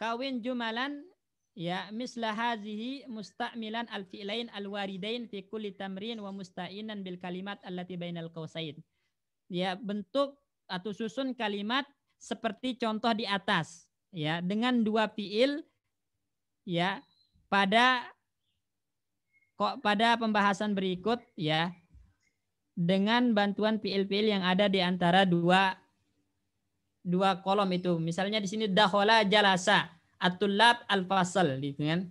kawin jumalan ya misla hazihi musta'milan al fi'lain al waridain fi kulli tamrin wa musta'inan bil kalimat allati bainal qausain. Ya bentuk atau susun kalimat seperti contoh di atas ya dengan dua fiil ya pada kok pada pembahasan berikut ya dengan bantuan fiil-fiil yang ada di antara dua dua kolom itu. Misalnya di sini dahola jalasa, atulab al fasal gitu kan.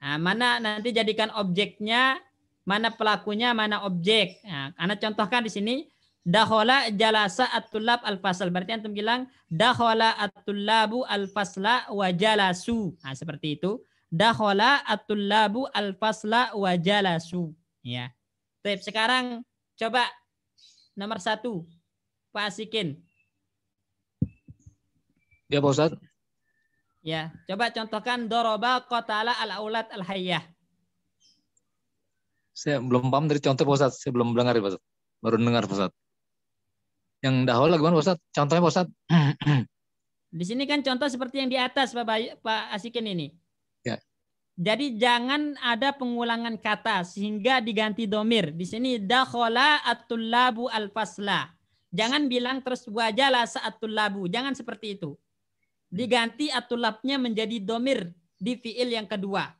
Nah, mana nanti jadikan objeknya, mana pelakunya, mana objek. Nah, karena contohkan di sini Dahola jalasa at-tullab al-fasl. Berarti antum bilang dahola at-tullabu al-fasla wa jalasu. Nah, seperti itu. Dahola at-tullabu al-fasla wa jalasu. Ya. Tip, sekarang coba nomor satu. Pak Asikin. Ya Pak Ustaz. Ya, coba contohkan doroba kotala al-aulat al-hayyah. Saya belum paham dari contoh Pak Ustaz. Saya belum dengar Pak Ustaz. Baru dengar Pak Ustaz yang dahulu gimana Ustaz? Contohnya Ustaz. di sini kan contoh seperti yang di atas Pak Bayu, Pak Asikin ini. Ya. Jadi jangan ada pengulangan kata sehingga diganti domir. Di sini dahola atulabu alfasla, Jangan bilang terus wajalah saatul labu. Jangan seperti itu. Diganti atulabnya menjadi domir di fiil yang kedua.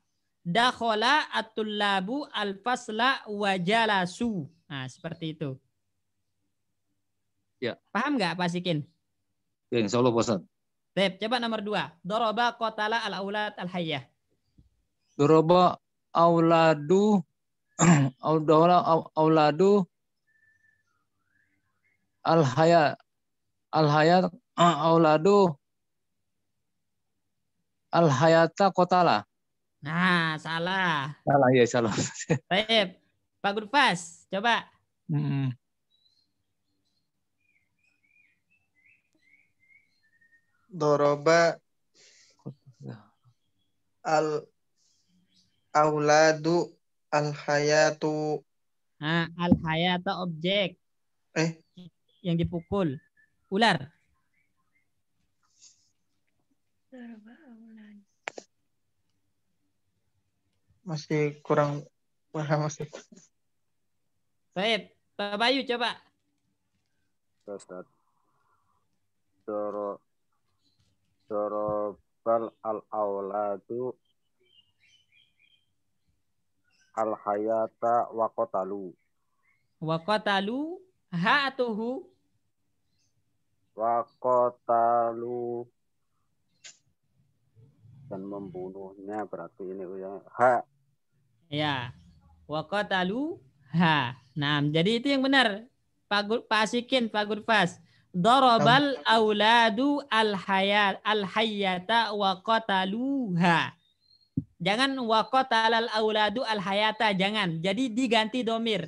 Dakhola atulabu alfasla wajalasu. Nah, seperti itu. Ya. Paham nggak Pak Sikin? Ya, insya Allah Pak Ustaz. coba nomor dua. Doroba kotala al aulad al hayyah. Doroba auladu auladu auladu al hayat al hayat auladu al hayata kotala. Nah, salah. Salah ya, salah. Baik. Pak Gurfas, coba. Hmm. doroba al auladu al hayatu ah al hayatu objek eh yang dipukul ular masih kurang wah masih Baik, Pak Bayu coba. Ustaz dorobal al awladu al hayata wakotalu. Wakotalu ha atau hu Wakotalu dan membunuhnya berarti ini ya ha ya wakotalu ha nah jadi itu yang benar Pak Pak Asikin Pak Gurfas Darabal auladu alhayat alhayata al wa qataluha. Jangan wa qatalal auladu alhayata jangan. Jadi diganti domir.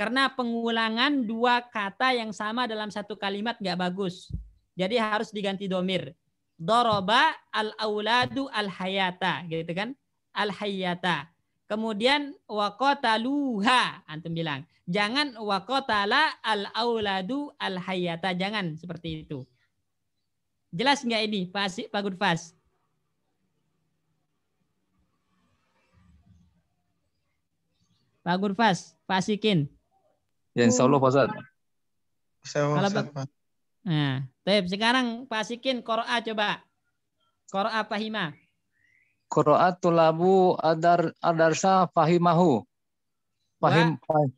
Karena pengulangan dua kata yang sama dalam satu kalimat nggak bagus. Jadi harus diganti domir. Doroba al-auladu al-hayata. Gitu kan? Al-hayata. Kemudian waqataluha antum bilang. Jangan waqatala al auladu al hayata. Jangan seperti itu. Jelas nggak ini Pak Pak Gudfas? Pak Gurfas, Pak Sikin. Ya, insya Allah Pak Ustaz. Kalau Pak, nah, tapi sekarang Pak Sikin Qur'ah coba. apa hima Qura'at tulabu adar adarsa fahimahu. Fahim, Wah.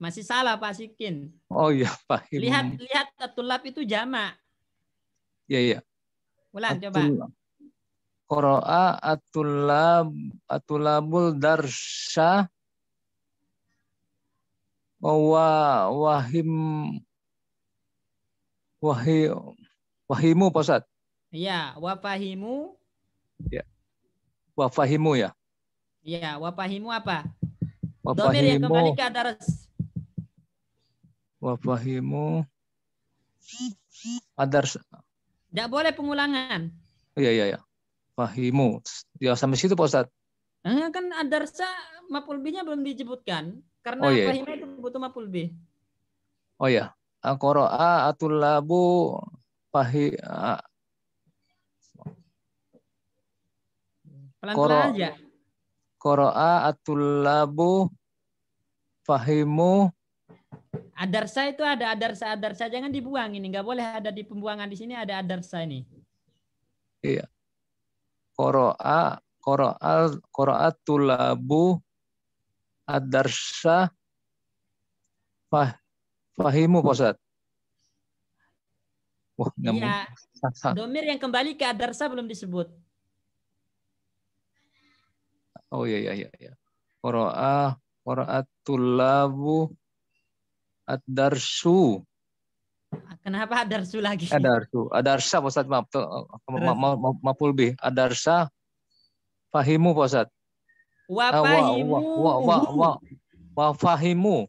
Masih salah Pak Sikin. Oh iya, fahim. Lihat lihat tulab itu jamak. Iya, iya. Ulang coba. Qura'a atulab atulabul darsa oh, wa wahim wahim wahimu Pak Ustaz. Iya, wafahimu. Ya wafahimu ya? Iya, wafahimu apa? Ya, wafahimu. Domir yang kembali ke antara wafahimu adars. Tidak boleh pengulangan. Iya, iya, iya. Wafahimu. Ya sampai situ Pak Ustaz. Eh, kan adarsa mapulbinya belum disebutkan. Karena oh, iya. iya. fahimu itu butuh mapulbi. Oh iya. Akoroa atulabu fahi Pelan-pelan aja. Koroa atulabu fahimu. Adarsa itu ada adarsa adarsa jangan dibuang ini nggak boleh ada di pembuangan di sini ada adarsa ini. Iya. Koroa koroa koroatulabu adarsa fah, fahimu posat. Wah, iya. Domir yang kembali ke adarsa belum disebut. Oh iya iya iya. Qara'a iya. qara'at tulabu ad-darsu. Kenapa adarsu lagi? Adarsu, adarsa Pak Ustaz maaf eh, maful ad Adarsa fahimu Pak Ustaz. Wa ah, fahimu. Wa wa wa wa fahimu.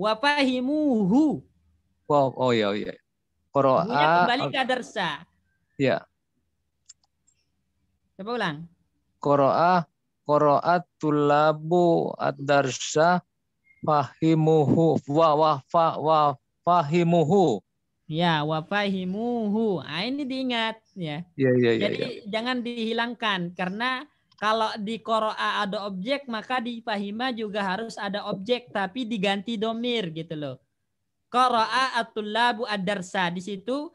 Wa fahimuhu. Wa oh iya iya. Qara'a iya, kembali ke adarsa. Ya. Coba ulang. Qara'a qira'at tulabu ad-darsa fahimuhu wa wa fa wa fahimuhu. Ya, wa fahimuhu. Nah, ini diingat ya. Ya, ya, ya Jadi ya. jangan dihilangkan karena kalau di koroa ada objek maka di fahima juga harus ada objek tapi diganti domir gitu loh. Koroa atulabu adarsa di situ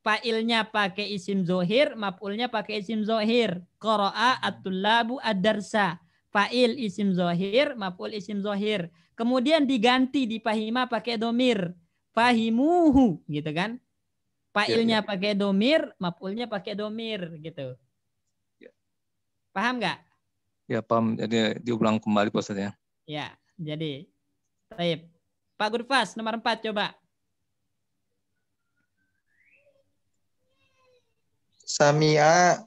Failnya pakai isim zohir, maf'ulnya pakai isim zohir. Qara'a hmm. at-tullabu ad-darsa. Fa'il isim zohir, maf'ul isim zohir. Kemudian diganti di pahima pakai domir. Fahimuhu, gitu kan? Failnya ya, ya. pakai domir, maf'ulnya pakai domir, gitu. Ya. Paham nggak? Ya, paham. Jadi diulang kembali prosesnya. Ya, jadi. Taib. Pak Gurfas, nomor empat coba. Samia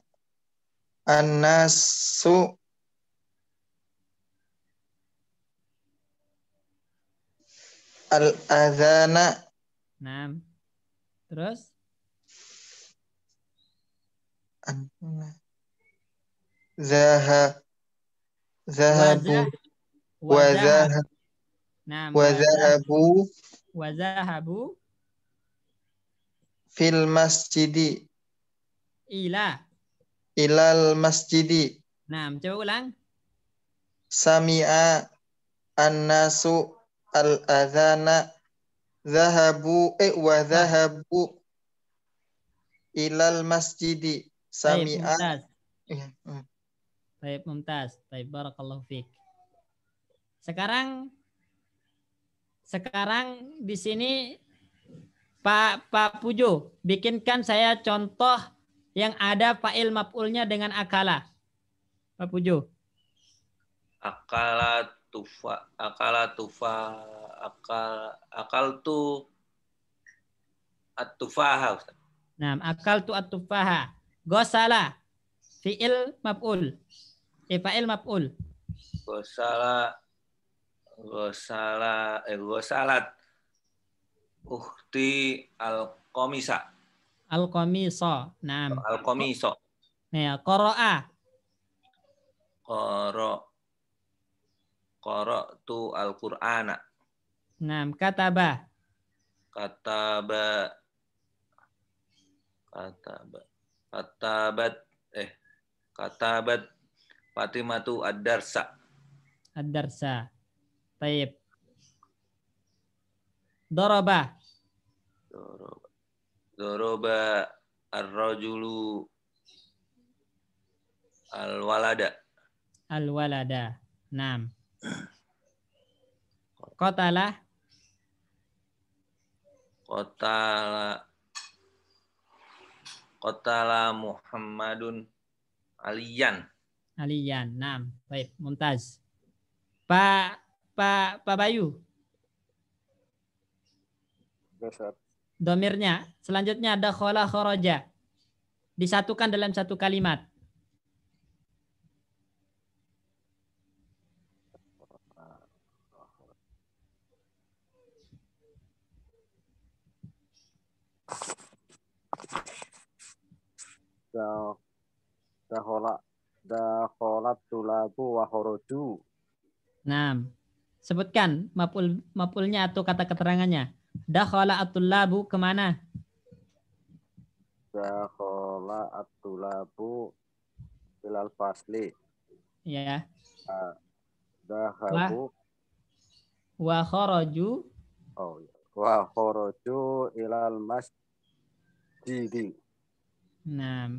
Anasu al-adzana. Nah. Terus? Anna. Zaha. Zahabu. Wazahabu. Wazahabu. Wazahabu. Fil masjidi. Ila. Ilal masjidi. Nah, coba ulang. Sami'a annasu al-adhana zahabu eh wa zahabu ilal masjidi sami'a. Eh, hmm. Baik, mumtaz. Baik, barakallahu fiqh. Sekarang sekarang di sini Pak Pak Pujo bikinkan saya contoh yang ada fa'il maf'ulnya dengan akala. Pak Pujo. Akala tufa akala tufa akal akal tu at-tufaha Nah, akal tu at-tufaha. Gosala fi'il maf'ul. Eh, fa'il maf'ul. Gosala gosala eh gosalat uhti al-qamisa. Al-Qamiso. Naam. Oh, Al-Qamiso. Ya, Qara'a. Qara. Qara'tu al-Qur'ana. Naam, kataba. Kataba. Kataba. Katabat eh katabat Fatimatu ad-darsa. Ad-darsa. Taib. Daraba. Daraba. Doroba Arrojulu rajulu al-walada. Al-walada. Naam. lah kota lah Muhammadun Aliyan. Aliyan. Naam. Baik, Muntaz. Pak Pak Pak Bayu. besar domirnya. Selanjutnya ada khola khoroja. Disatukan dalam satu kalimat. Dahola dakholat tulabu wa khoroju. Nah, sebutkan mapul mapulnya atau kata keterangannya. Dakhala at-tullabu kemana? Dakhala at-tullabu ilal fasli. Ya. Ah, Dakhalu wa kharaju oh ya. wa kharaju ilal masjid. Nah.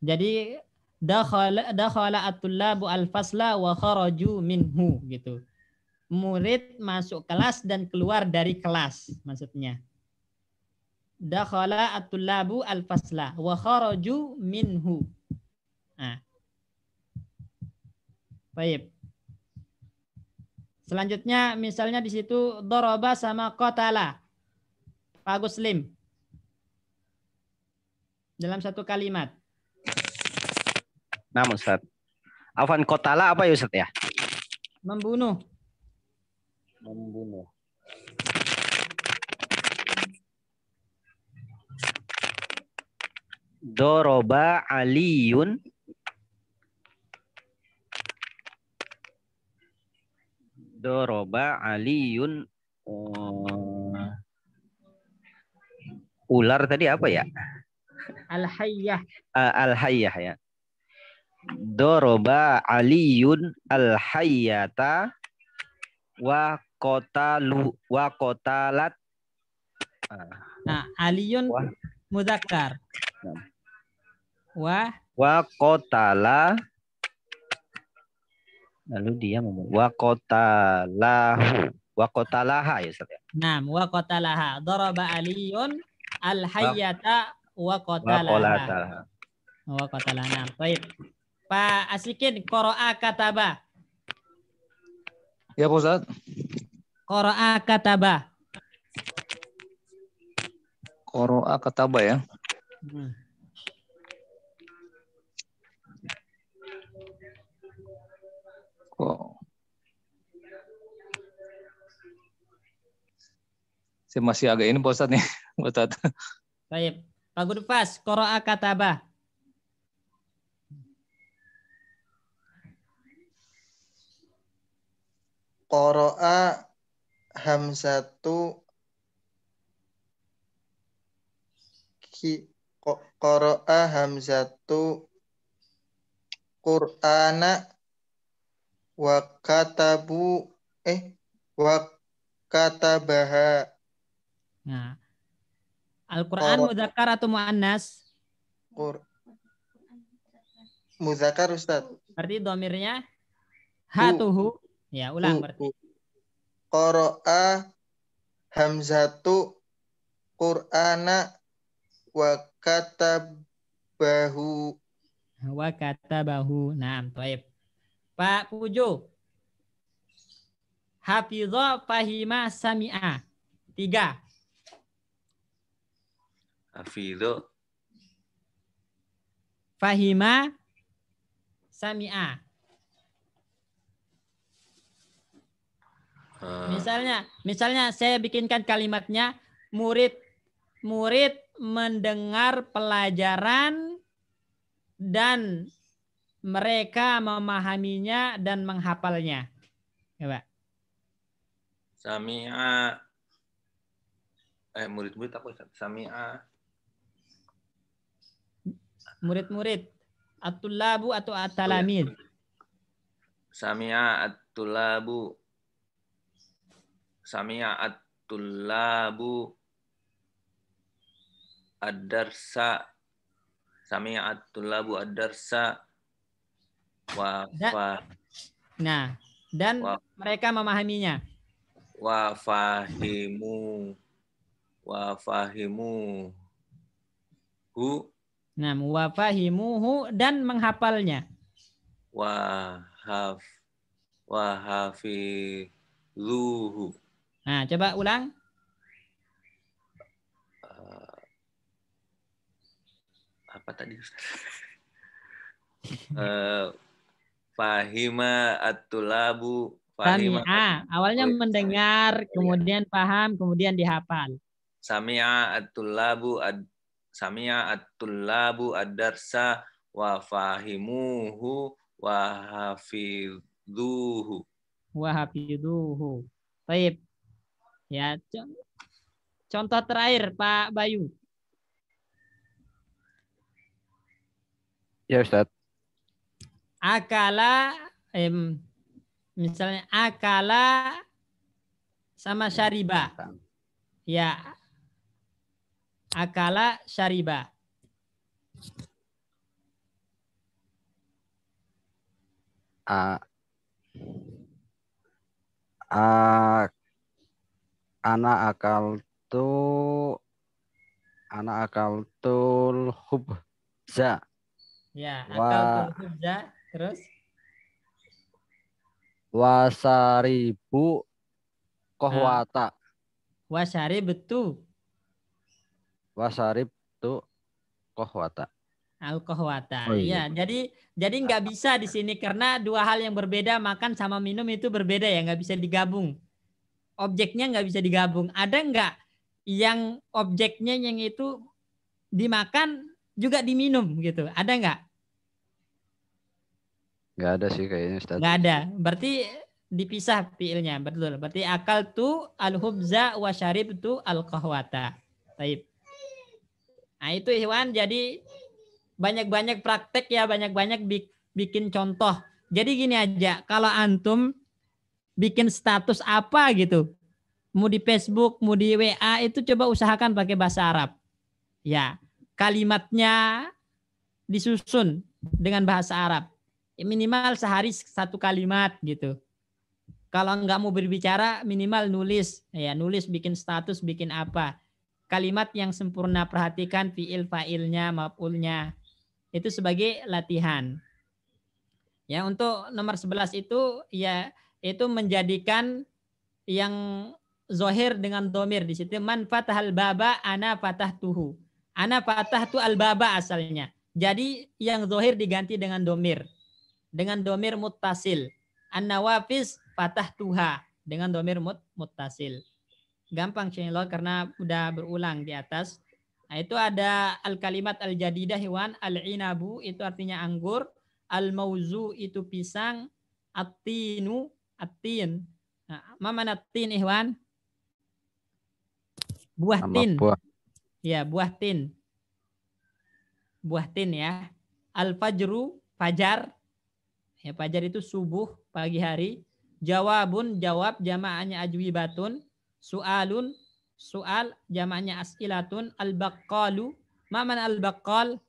Jadi dakhala dakhala at-tullabu al-fasla wa kharaju minhu gitu murid masuk kelas dan keluar dari kelas maksudnya. Dakhala at-tullabu al-fasla wa kharaju minhu. Nah. Baik. Selanjutnya misalnya di situ doroba sama kotala. Pak Guslim. Dalam satu kalimat. Nah Ustaz. Afan kotala apa ya Ustaz ya? Membunuh membunuh. Doroba aliun Doroba aliun uh, eh, ular tadi apa ya? alhayyah ah, hayyah Uh, al ya. Doroba aliun Al-Hayyata wa kota lu wa lat nah aliyun mudakar nah. wa wa la lalu dia mau wa lahu wa laha ya saudara ya? nah wa wa laha daraba aliyun al hayata wa laha Wa laha nah, Baik. Pak Asikin koroa kataba. Ya Pak Ustaz. Koro'a kataba. Koro'a kataba ya. Hmm. Saya masih agak ini Pak nih. Pak Ustadz. Baik. Pak Guru Koro'a kataba. Koro'a Hamzatu, ki qara'a hamzatu qur'ana wa katabu eh wa katabaha nah Al-Qur'an muzakkar atau muannas? Qur muzakkar Ustaz. Berarti domirnya hatuhu. Ya, ulang berarti. Qara'a Hamzatu Qur'ana wa katabahu. Wa katabahu. Naam, taib. Pak Pujo. Hafizah fahima sami'a. Tiga. Hafizah. Fahima sami'a. Ah. Misalnya, misalnya saya bikinkan kalimatnya murid murid mendengar pelajaran dan mereka memahaminya dan menghafalnya. Coba. Sami'a eh murid-murid apa Sami'a murid-murid atulabu atau Atalamin. Sami'a atulabu Sami'a tulabu tullabu ad-darsa Sami'a at ad-darsa wa fa Nah, dan wa, mereka memahaminya. Wa fahimu wa fahimu hu Nah, wa hu dan menghafalnya. Wa haf wa Nah, coba ulang. Uh, apa tadi? uh, fahima atulabu fahima. Samia. Ah, awalnya oh, mendengar, sami kemudian paham, kemudian dihafal. Samia atulabu ad Samia atulabu adarsa wa fahimuhu wa hafidhuhu. Wa hafidhuhu. Baik. Ya, contoh terakhir Pak Bayu. Ya Ustaz. Akala em, misalnya akala sama syariba. Ya. Akala syariba. A, a Anak akal tu anak akal tul hubza. Ya, akal tul hubza. Terus? Wasaribu kohwata. Wasari ah. betul. Wasari tuh kohwata. kohwata. Oh, iya. Ya, jadi jadi nggak bisa di sini karena dua hal yang berbeda makan sama minum itu berbeda ya, nggak bisa digabung objeknya nggak bisa digabung. Ada nggak yang objeknya yang itu dimakan juga diminum gitu? Ada nggak? Nggak ada sih kayaknya Ustaz. Nggak ada. Berarti dipisah fiilnya. Betul. Berarti akal tu al-hubza wa syarib tu al kahwata Baik. Nah itu Iwan jadi banyak-banyak praktek ya, banyak-banyak bikin contoh. Jadi gini aja, kalau antum bikin status apa gitu. Mau di Facebook, mau di WA itu coba usahakan pakai bahasa Arab. Ya, kalimatnya disusun dengan bahasa Arab. Ya, minimal sehari satu kalimat gitu. Kalau nggak mau berbicara, minimal nulis. Ya, nulis bikin status, bikin apa. Kalimat yang sempurna, perhatikan fiil, failnya, maf'ulnya. Itu sebagai latihan. Ya, untuk nomor 11 itu ya itu menjadikan yang zohir dengan domir di situ man fatahal baba ana fatah tuhu ana fatah tu al baba asalnya jadi yang zohir diganti dengan domir dengan domir mutasil an nawafis fatah tuha dengan domir mut mutasil gampang Syainul karena udah berulang di atas nah, itu ada al kalimat al jadidah hewan al inabu itu artinya anggur al mauzu itu pisang atinu Atin. Nah, mana tin Ikhwan? Buah tin. Ya, buah tin. Buah tin ya. Al-fajru, fajar. Ya, fajar itu subuh, pagi hari. Jawabun, jawab, jamaahnya ajwibatun. Sualun, soal, jamaahnya as'ilatun. Al-baqqalu, maman al Al-baqal.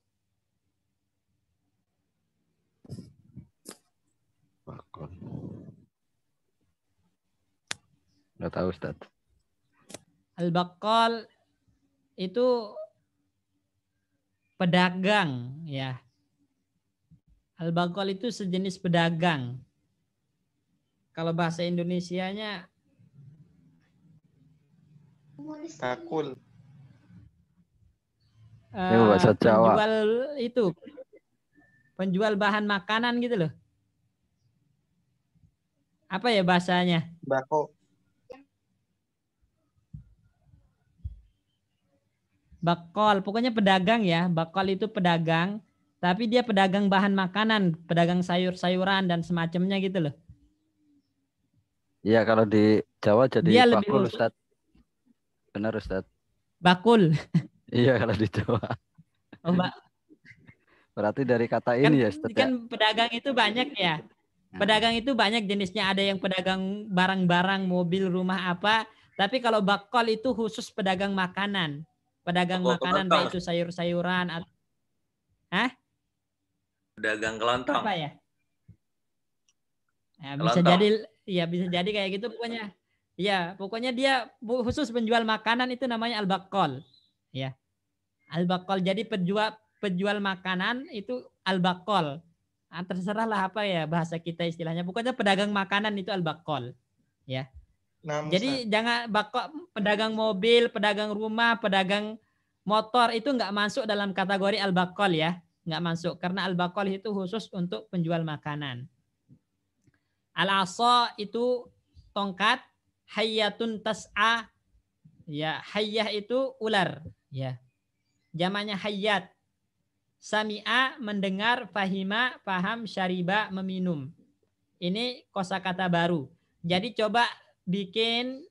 Nggak tahu Ustaz. Al-Baqqal itu pedagang ya. Al-Baqqal itu sejenis pedagang. Kalau bahasa Indonesianya Bakul. Uh, eh, bahasa Jawa. Penjual itu penjual bahan makanan gitu loh. Apa ya bahasanya? Bako. bakol, pokoknya pedagang ya. Bakol itu pedagang, tapi dia pedagang bahan makanan, pedagang sayur-sayuran dan semacamnya gitu loh. Iya, kalau di Jawa jadi dia bakul, lebih... Ustaz. Benar, Ustaz. Bakul. iya, kalau di Jawa. Oh, Mbak. Berarti dari kata kan, ini ya, Ustaz. Ya? Kan pedagang itu banyak ya. Hmm. Pedagang itu banyak jenisnya, ada yang pedagang barang-barang, mobil, rumah apa. Tapi kalau bakol itu khusus pedagang makanan pedagang Toko makanan baik itu sayur-sayuran atau Hah? Pedagang kelontong. Apa ya? Ya, kelontong. bisa jadi ya bisa jadi kayak gitu pokoknya. Ya, pokoknya dia khusus penjual makanan itu namanya albakol. Ya. Albakol jadi penjual penjual makanan itu albakol. Ah, terserahlah apa ya bahasa kita istilahnya. Pokoknya pedagang makanan itu albakol. Ya. Nah, Jadi jangan bakok pedagang mobil, pedagang rumah, pedagang motor itu nggak masuk dalam kategori al-bakol ya, nggak masuk karena al-bakol itu khusus untuk penjual makanan. al aso itu tongkat, hayyatun tas'a ya hayyah itu ular ya. Jamannya hayyat. Sami'a mendengar, fahima paham, syariba meminum. Ini kosakata baru. Jadi coba bikin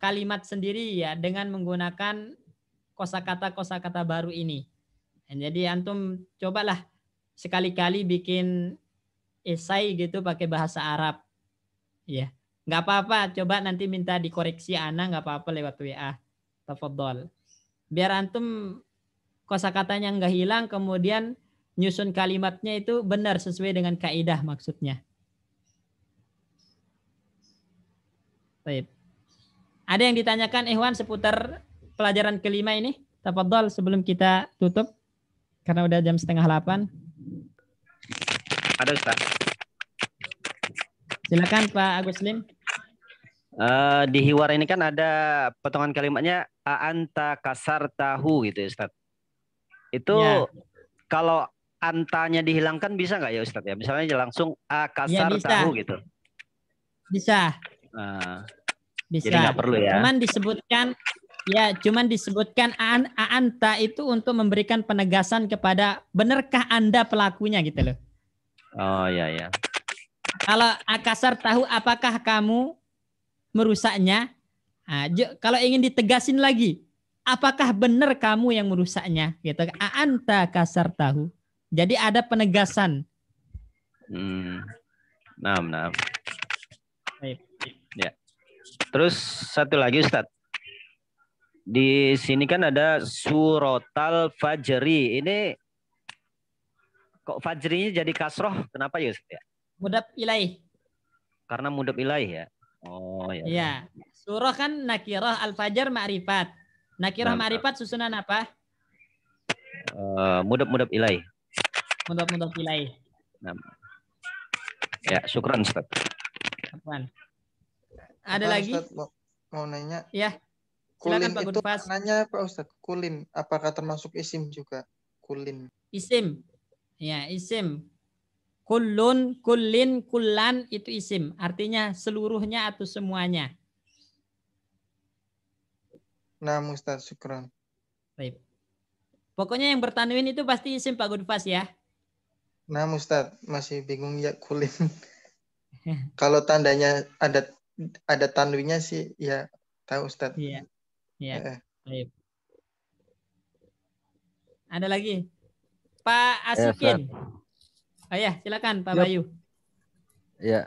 kalimat sendiri ya dengan menggunakan kosakata kosakata baru ini. jadi antum cobalah sekali-kali bikin esai gitu pakai bahasa Arab. Ya, nggak apa-apa. Coba nanti minta dikoreksi Ana nggak apa-apa lewat WA. Tafadhol. Biar antum kosakatanya nggak hilang, kemudian nyusun kalimatnya itu benar sesuai dengan kaidah maksudnya. Baik. Ada yang ditanyakan Ikhwan seputar pelajaran kelima ini? Tafadhol sebelum kita tutup karena udah jam setengah delapan. Ada Ustaz. Silakan Pak Agus Lim. Uh, di hiwar ini kan ada potongan kalimatnya anta kasar tahu gitu ya Ustaz. Itu ya. kalau antanya dihilangkan bisa nggak ya Ustaz ya? Misalnya langsung a kasar ya, tahu gitu. Bisa. Bisa. Jadi nggak perlu ya. Cuman disebutkan Ya, cuman disebutkan an anta itu untuk memberikan penegasan kepada benarkah Anda pelakunya gitu loh. Oh ya ya. Kalau akasar tahu apakah kamu merusaknya? Nah, kalau ingin ditegasin lagi, apakah benar kamu yang merusaknya? Gitu. Anta kasar tahu. Jadi ada penegasan. Hmm. Nah, nah. Baik. Ya. Terus satu lagi Ustadz. Di sini kan ada suratal fajri. Ini kok fajrinya jadi kasroh? Kenapa ya Ustaz? Ya? Mudab ilaih. Karena mudab ilaih ya? Oh ya. Iya. Surah kan nakirah al-fajar ma'rifat. Nakirah ma'rifat susunan apa? Uh, mudab-mudab ilaih. Mudab-mudab ilaih. Nah. Ya, syukran Ustaz. Syukran. Ada Pak lagi? Ustaz, mau, mau nanya? Ya. Silakan, kulin Pak itu Gunfas. nanya Pak Ustaz, kulin apakah termasuk isim juga? Kulin. Isim. Ya, isim. Kulun, kulin, kulan itu isim. Artinya seluruhnya atau semuanya. Nah, Ustaz, syukran. Baik. Pokoknya yang bertanwin itu pasti isim Pak Gunfas ya. Nah, Ustaz, masih bingung ya kulin. Kalau tandanya ada ada tanwinya sih ya tahu Ustadz. Iya. Iya. Baik. Ada lagi? Pak iya, Asikin. Ya, oh ya, silakan Pak Yap. Bayu. Ya,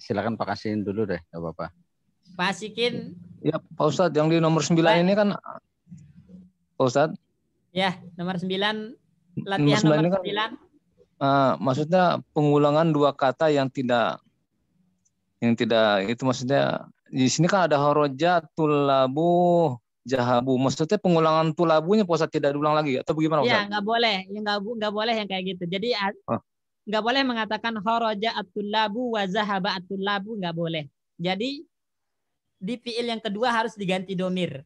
silakan Pak Asyikin dulu deh, nggak apa Pak Asikin. Ya, Pak Ustadz, yang di nomor sembilan ini kan Pak Ustadz. Ya, nomor sembilan. latihan nomor 9, nomor kan, Uh, maksudnya pengulangan dua kata yang tidak yang tidak itu maksudnya di sini kan ada horoja tulabu jahabu. Maksudnya pengulangan tulabunya puasa tidak diulang lagi atau bagaimana? Ya nggak boleh, yang nggak nggak boleh yang kayak gitu. Jadi oh. boleh mengatakan horoja atulabu wa atulabu nggak boleh. Jadi di pil yang kedua harus diganti domir.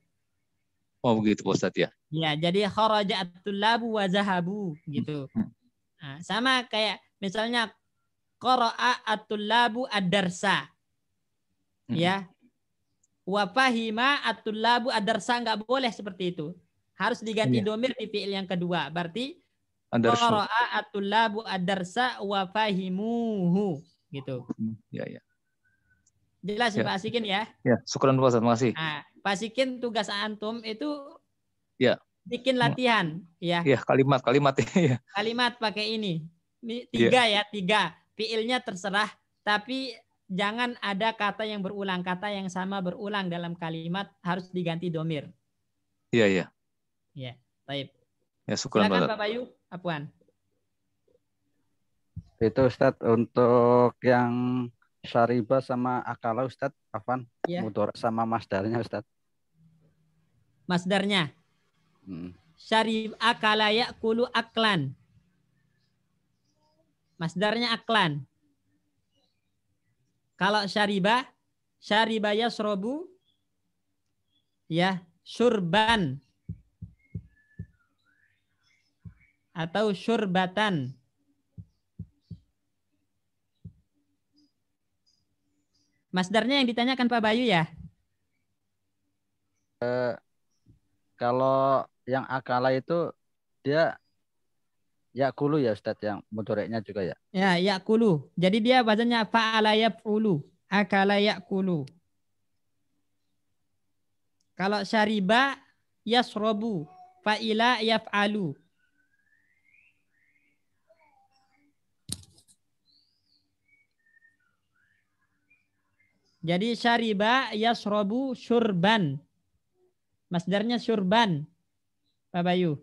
Oh begitu puasa Ustadz ya. Ya, jadi horoja atulabu wazahabu gitu. Hmm. Nah, sama kayak misalnya qara'a at-tullabu ad-darsa. Hmm. Ya. Wa fahima at-tullabu ad-darsa enggak boleh seperti itu. Harus diganti yeah. domir di fi'il yang kedua. Berarti qara'a at-tullabu ad-darsa wa fahimuhu gitu. Hmm, ya, ya. Jelas ya. Pak Asikin ya? Ya, syukuran Pak Ustaz, makasih. Nah, Pak Asikin tugas antum itu ya. bikin latihan ya. Ya, kalimat kalimat ya. Kalimat pakai ini. Ya. Tiga ya, ya tiga fiilnya terserah, tapi jangan ada kata yang berulang kata yang sama berulang dalam kalimat harus diganti domir. Iya iya. Iya, baik. Ya, syukur Silakan Bapak Bayu. Apuan. Itu Ustad untuk yang Syariba sama Akala Ustad Afan, ya. Mudor sama Masdarnya Ustad. Masdarnya. Hmm. Syarib akala yakulu aklan. Masdarnya aklan. Kalau syariba, syariba yasrobu, ya, surban. Atau surbatan. Masdarnya yang ditanyakan Pak Bayu ya? Eh, kalau yang akala itu dia Ya kulu ya Ustaz yang mudoreknya juga ya. Ya, ya kulu. Jadi dia bacanya fa'ala kulu. akala kulu. Kalau syariba yasrobu, fa'ila yaf'alu. Jadi syariba yasrobu syurban. Masdarnya syurban. Pak Bayu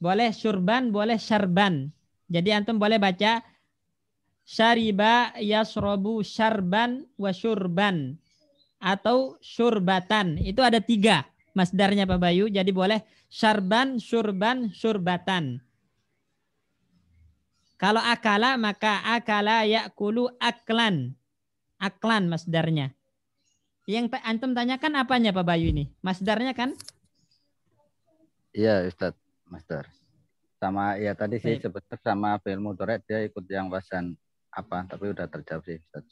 boleh syurban, boleh syarban. Jadi antum boleh baca syariba yasrobu syarban wa syurban atau syurbatan. Itu ada tiga masdarnya Pak Bayu. Jadi boleh syarban, syurban, syurbatan. Kalau akala maka akala yakulu aklan. Aklan masdarnya. Yang antum tanyakan apanya Pak Bayu ini? Masdarnya kan? Iya Ustadz master sama ya tadi sih sebetulnya sama film motorik dia ikut yang wasan apa tapi udah terjawab sih Ustaz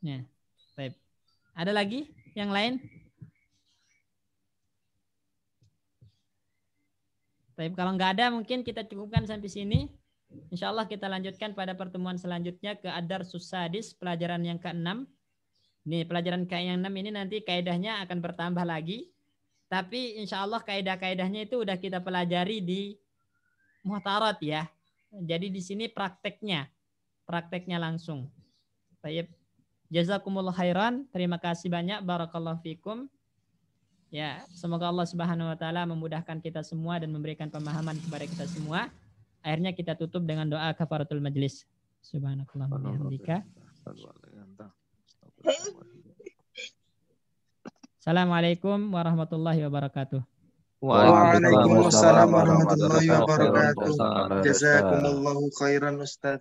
Ya. Baik. Ada lagi yang lain? Baik, kalau nggak ada mungkin kita cukupkan sampai sini. Insya Allah kita lanjutkan pada pertemuan selanjutnya ke Adar Susadis, pelajaran yang ke-6. Ini pelajaran ke yang 6 ini nanti kaidahnya akan bertambah lagi tapi insya Allah kaedah-kaedahnya itu udah kita pelajari di muhtarat ya. Jadi di sini prakteknya, prakteknya langsung. Baik. Jazakumullah khairan. Terima kasih banyak. Barakallahu fikum. Ya, semoga Allah Subhanahu wa taala memudahkan kita semua dan memberikan pemahaman kepada kita semua. Akhirnya kita tutup dengan doa kafaratul majlis. Subhanakallahumma wa bihamdika. Assalamualaikum warahmatullahi wabarakatuh. Waalaikumsalam warahmatullahi wabarakatuh. Jazakumullahu khairan Ustaz.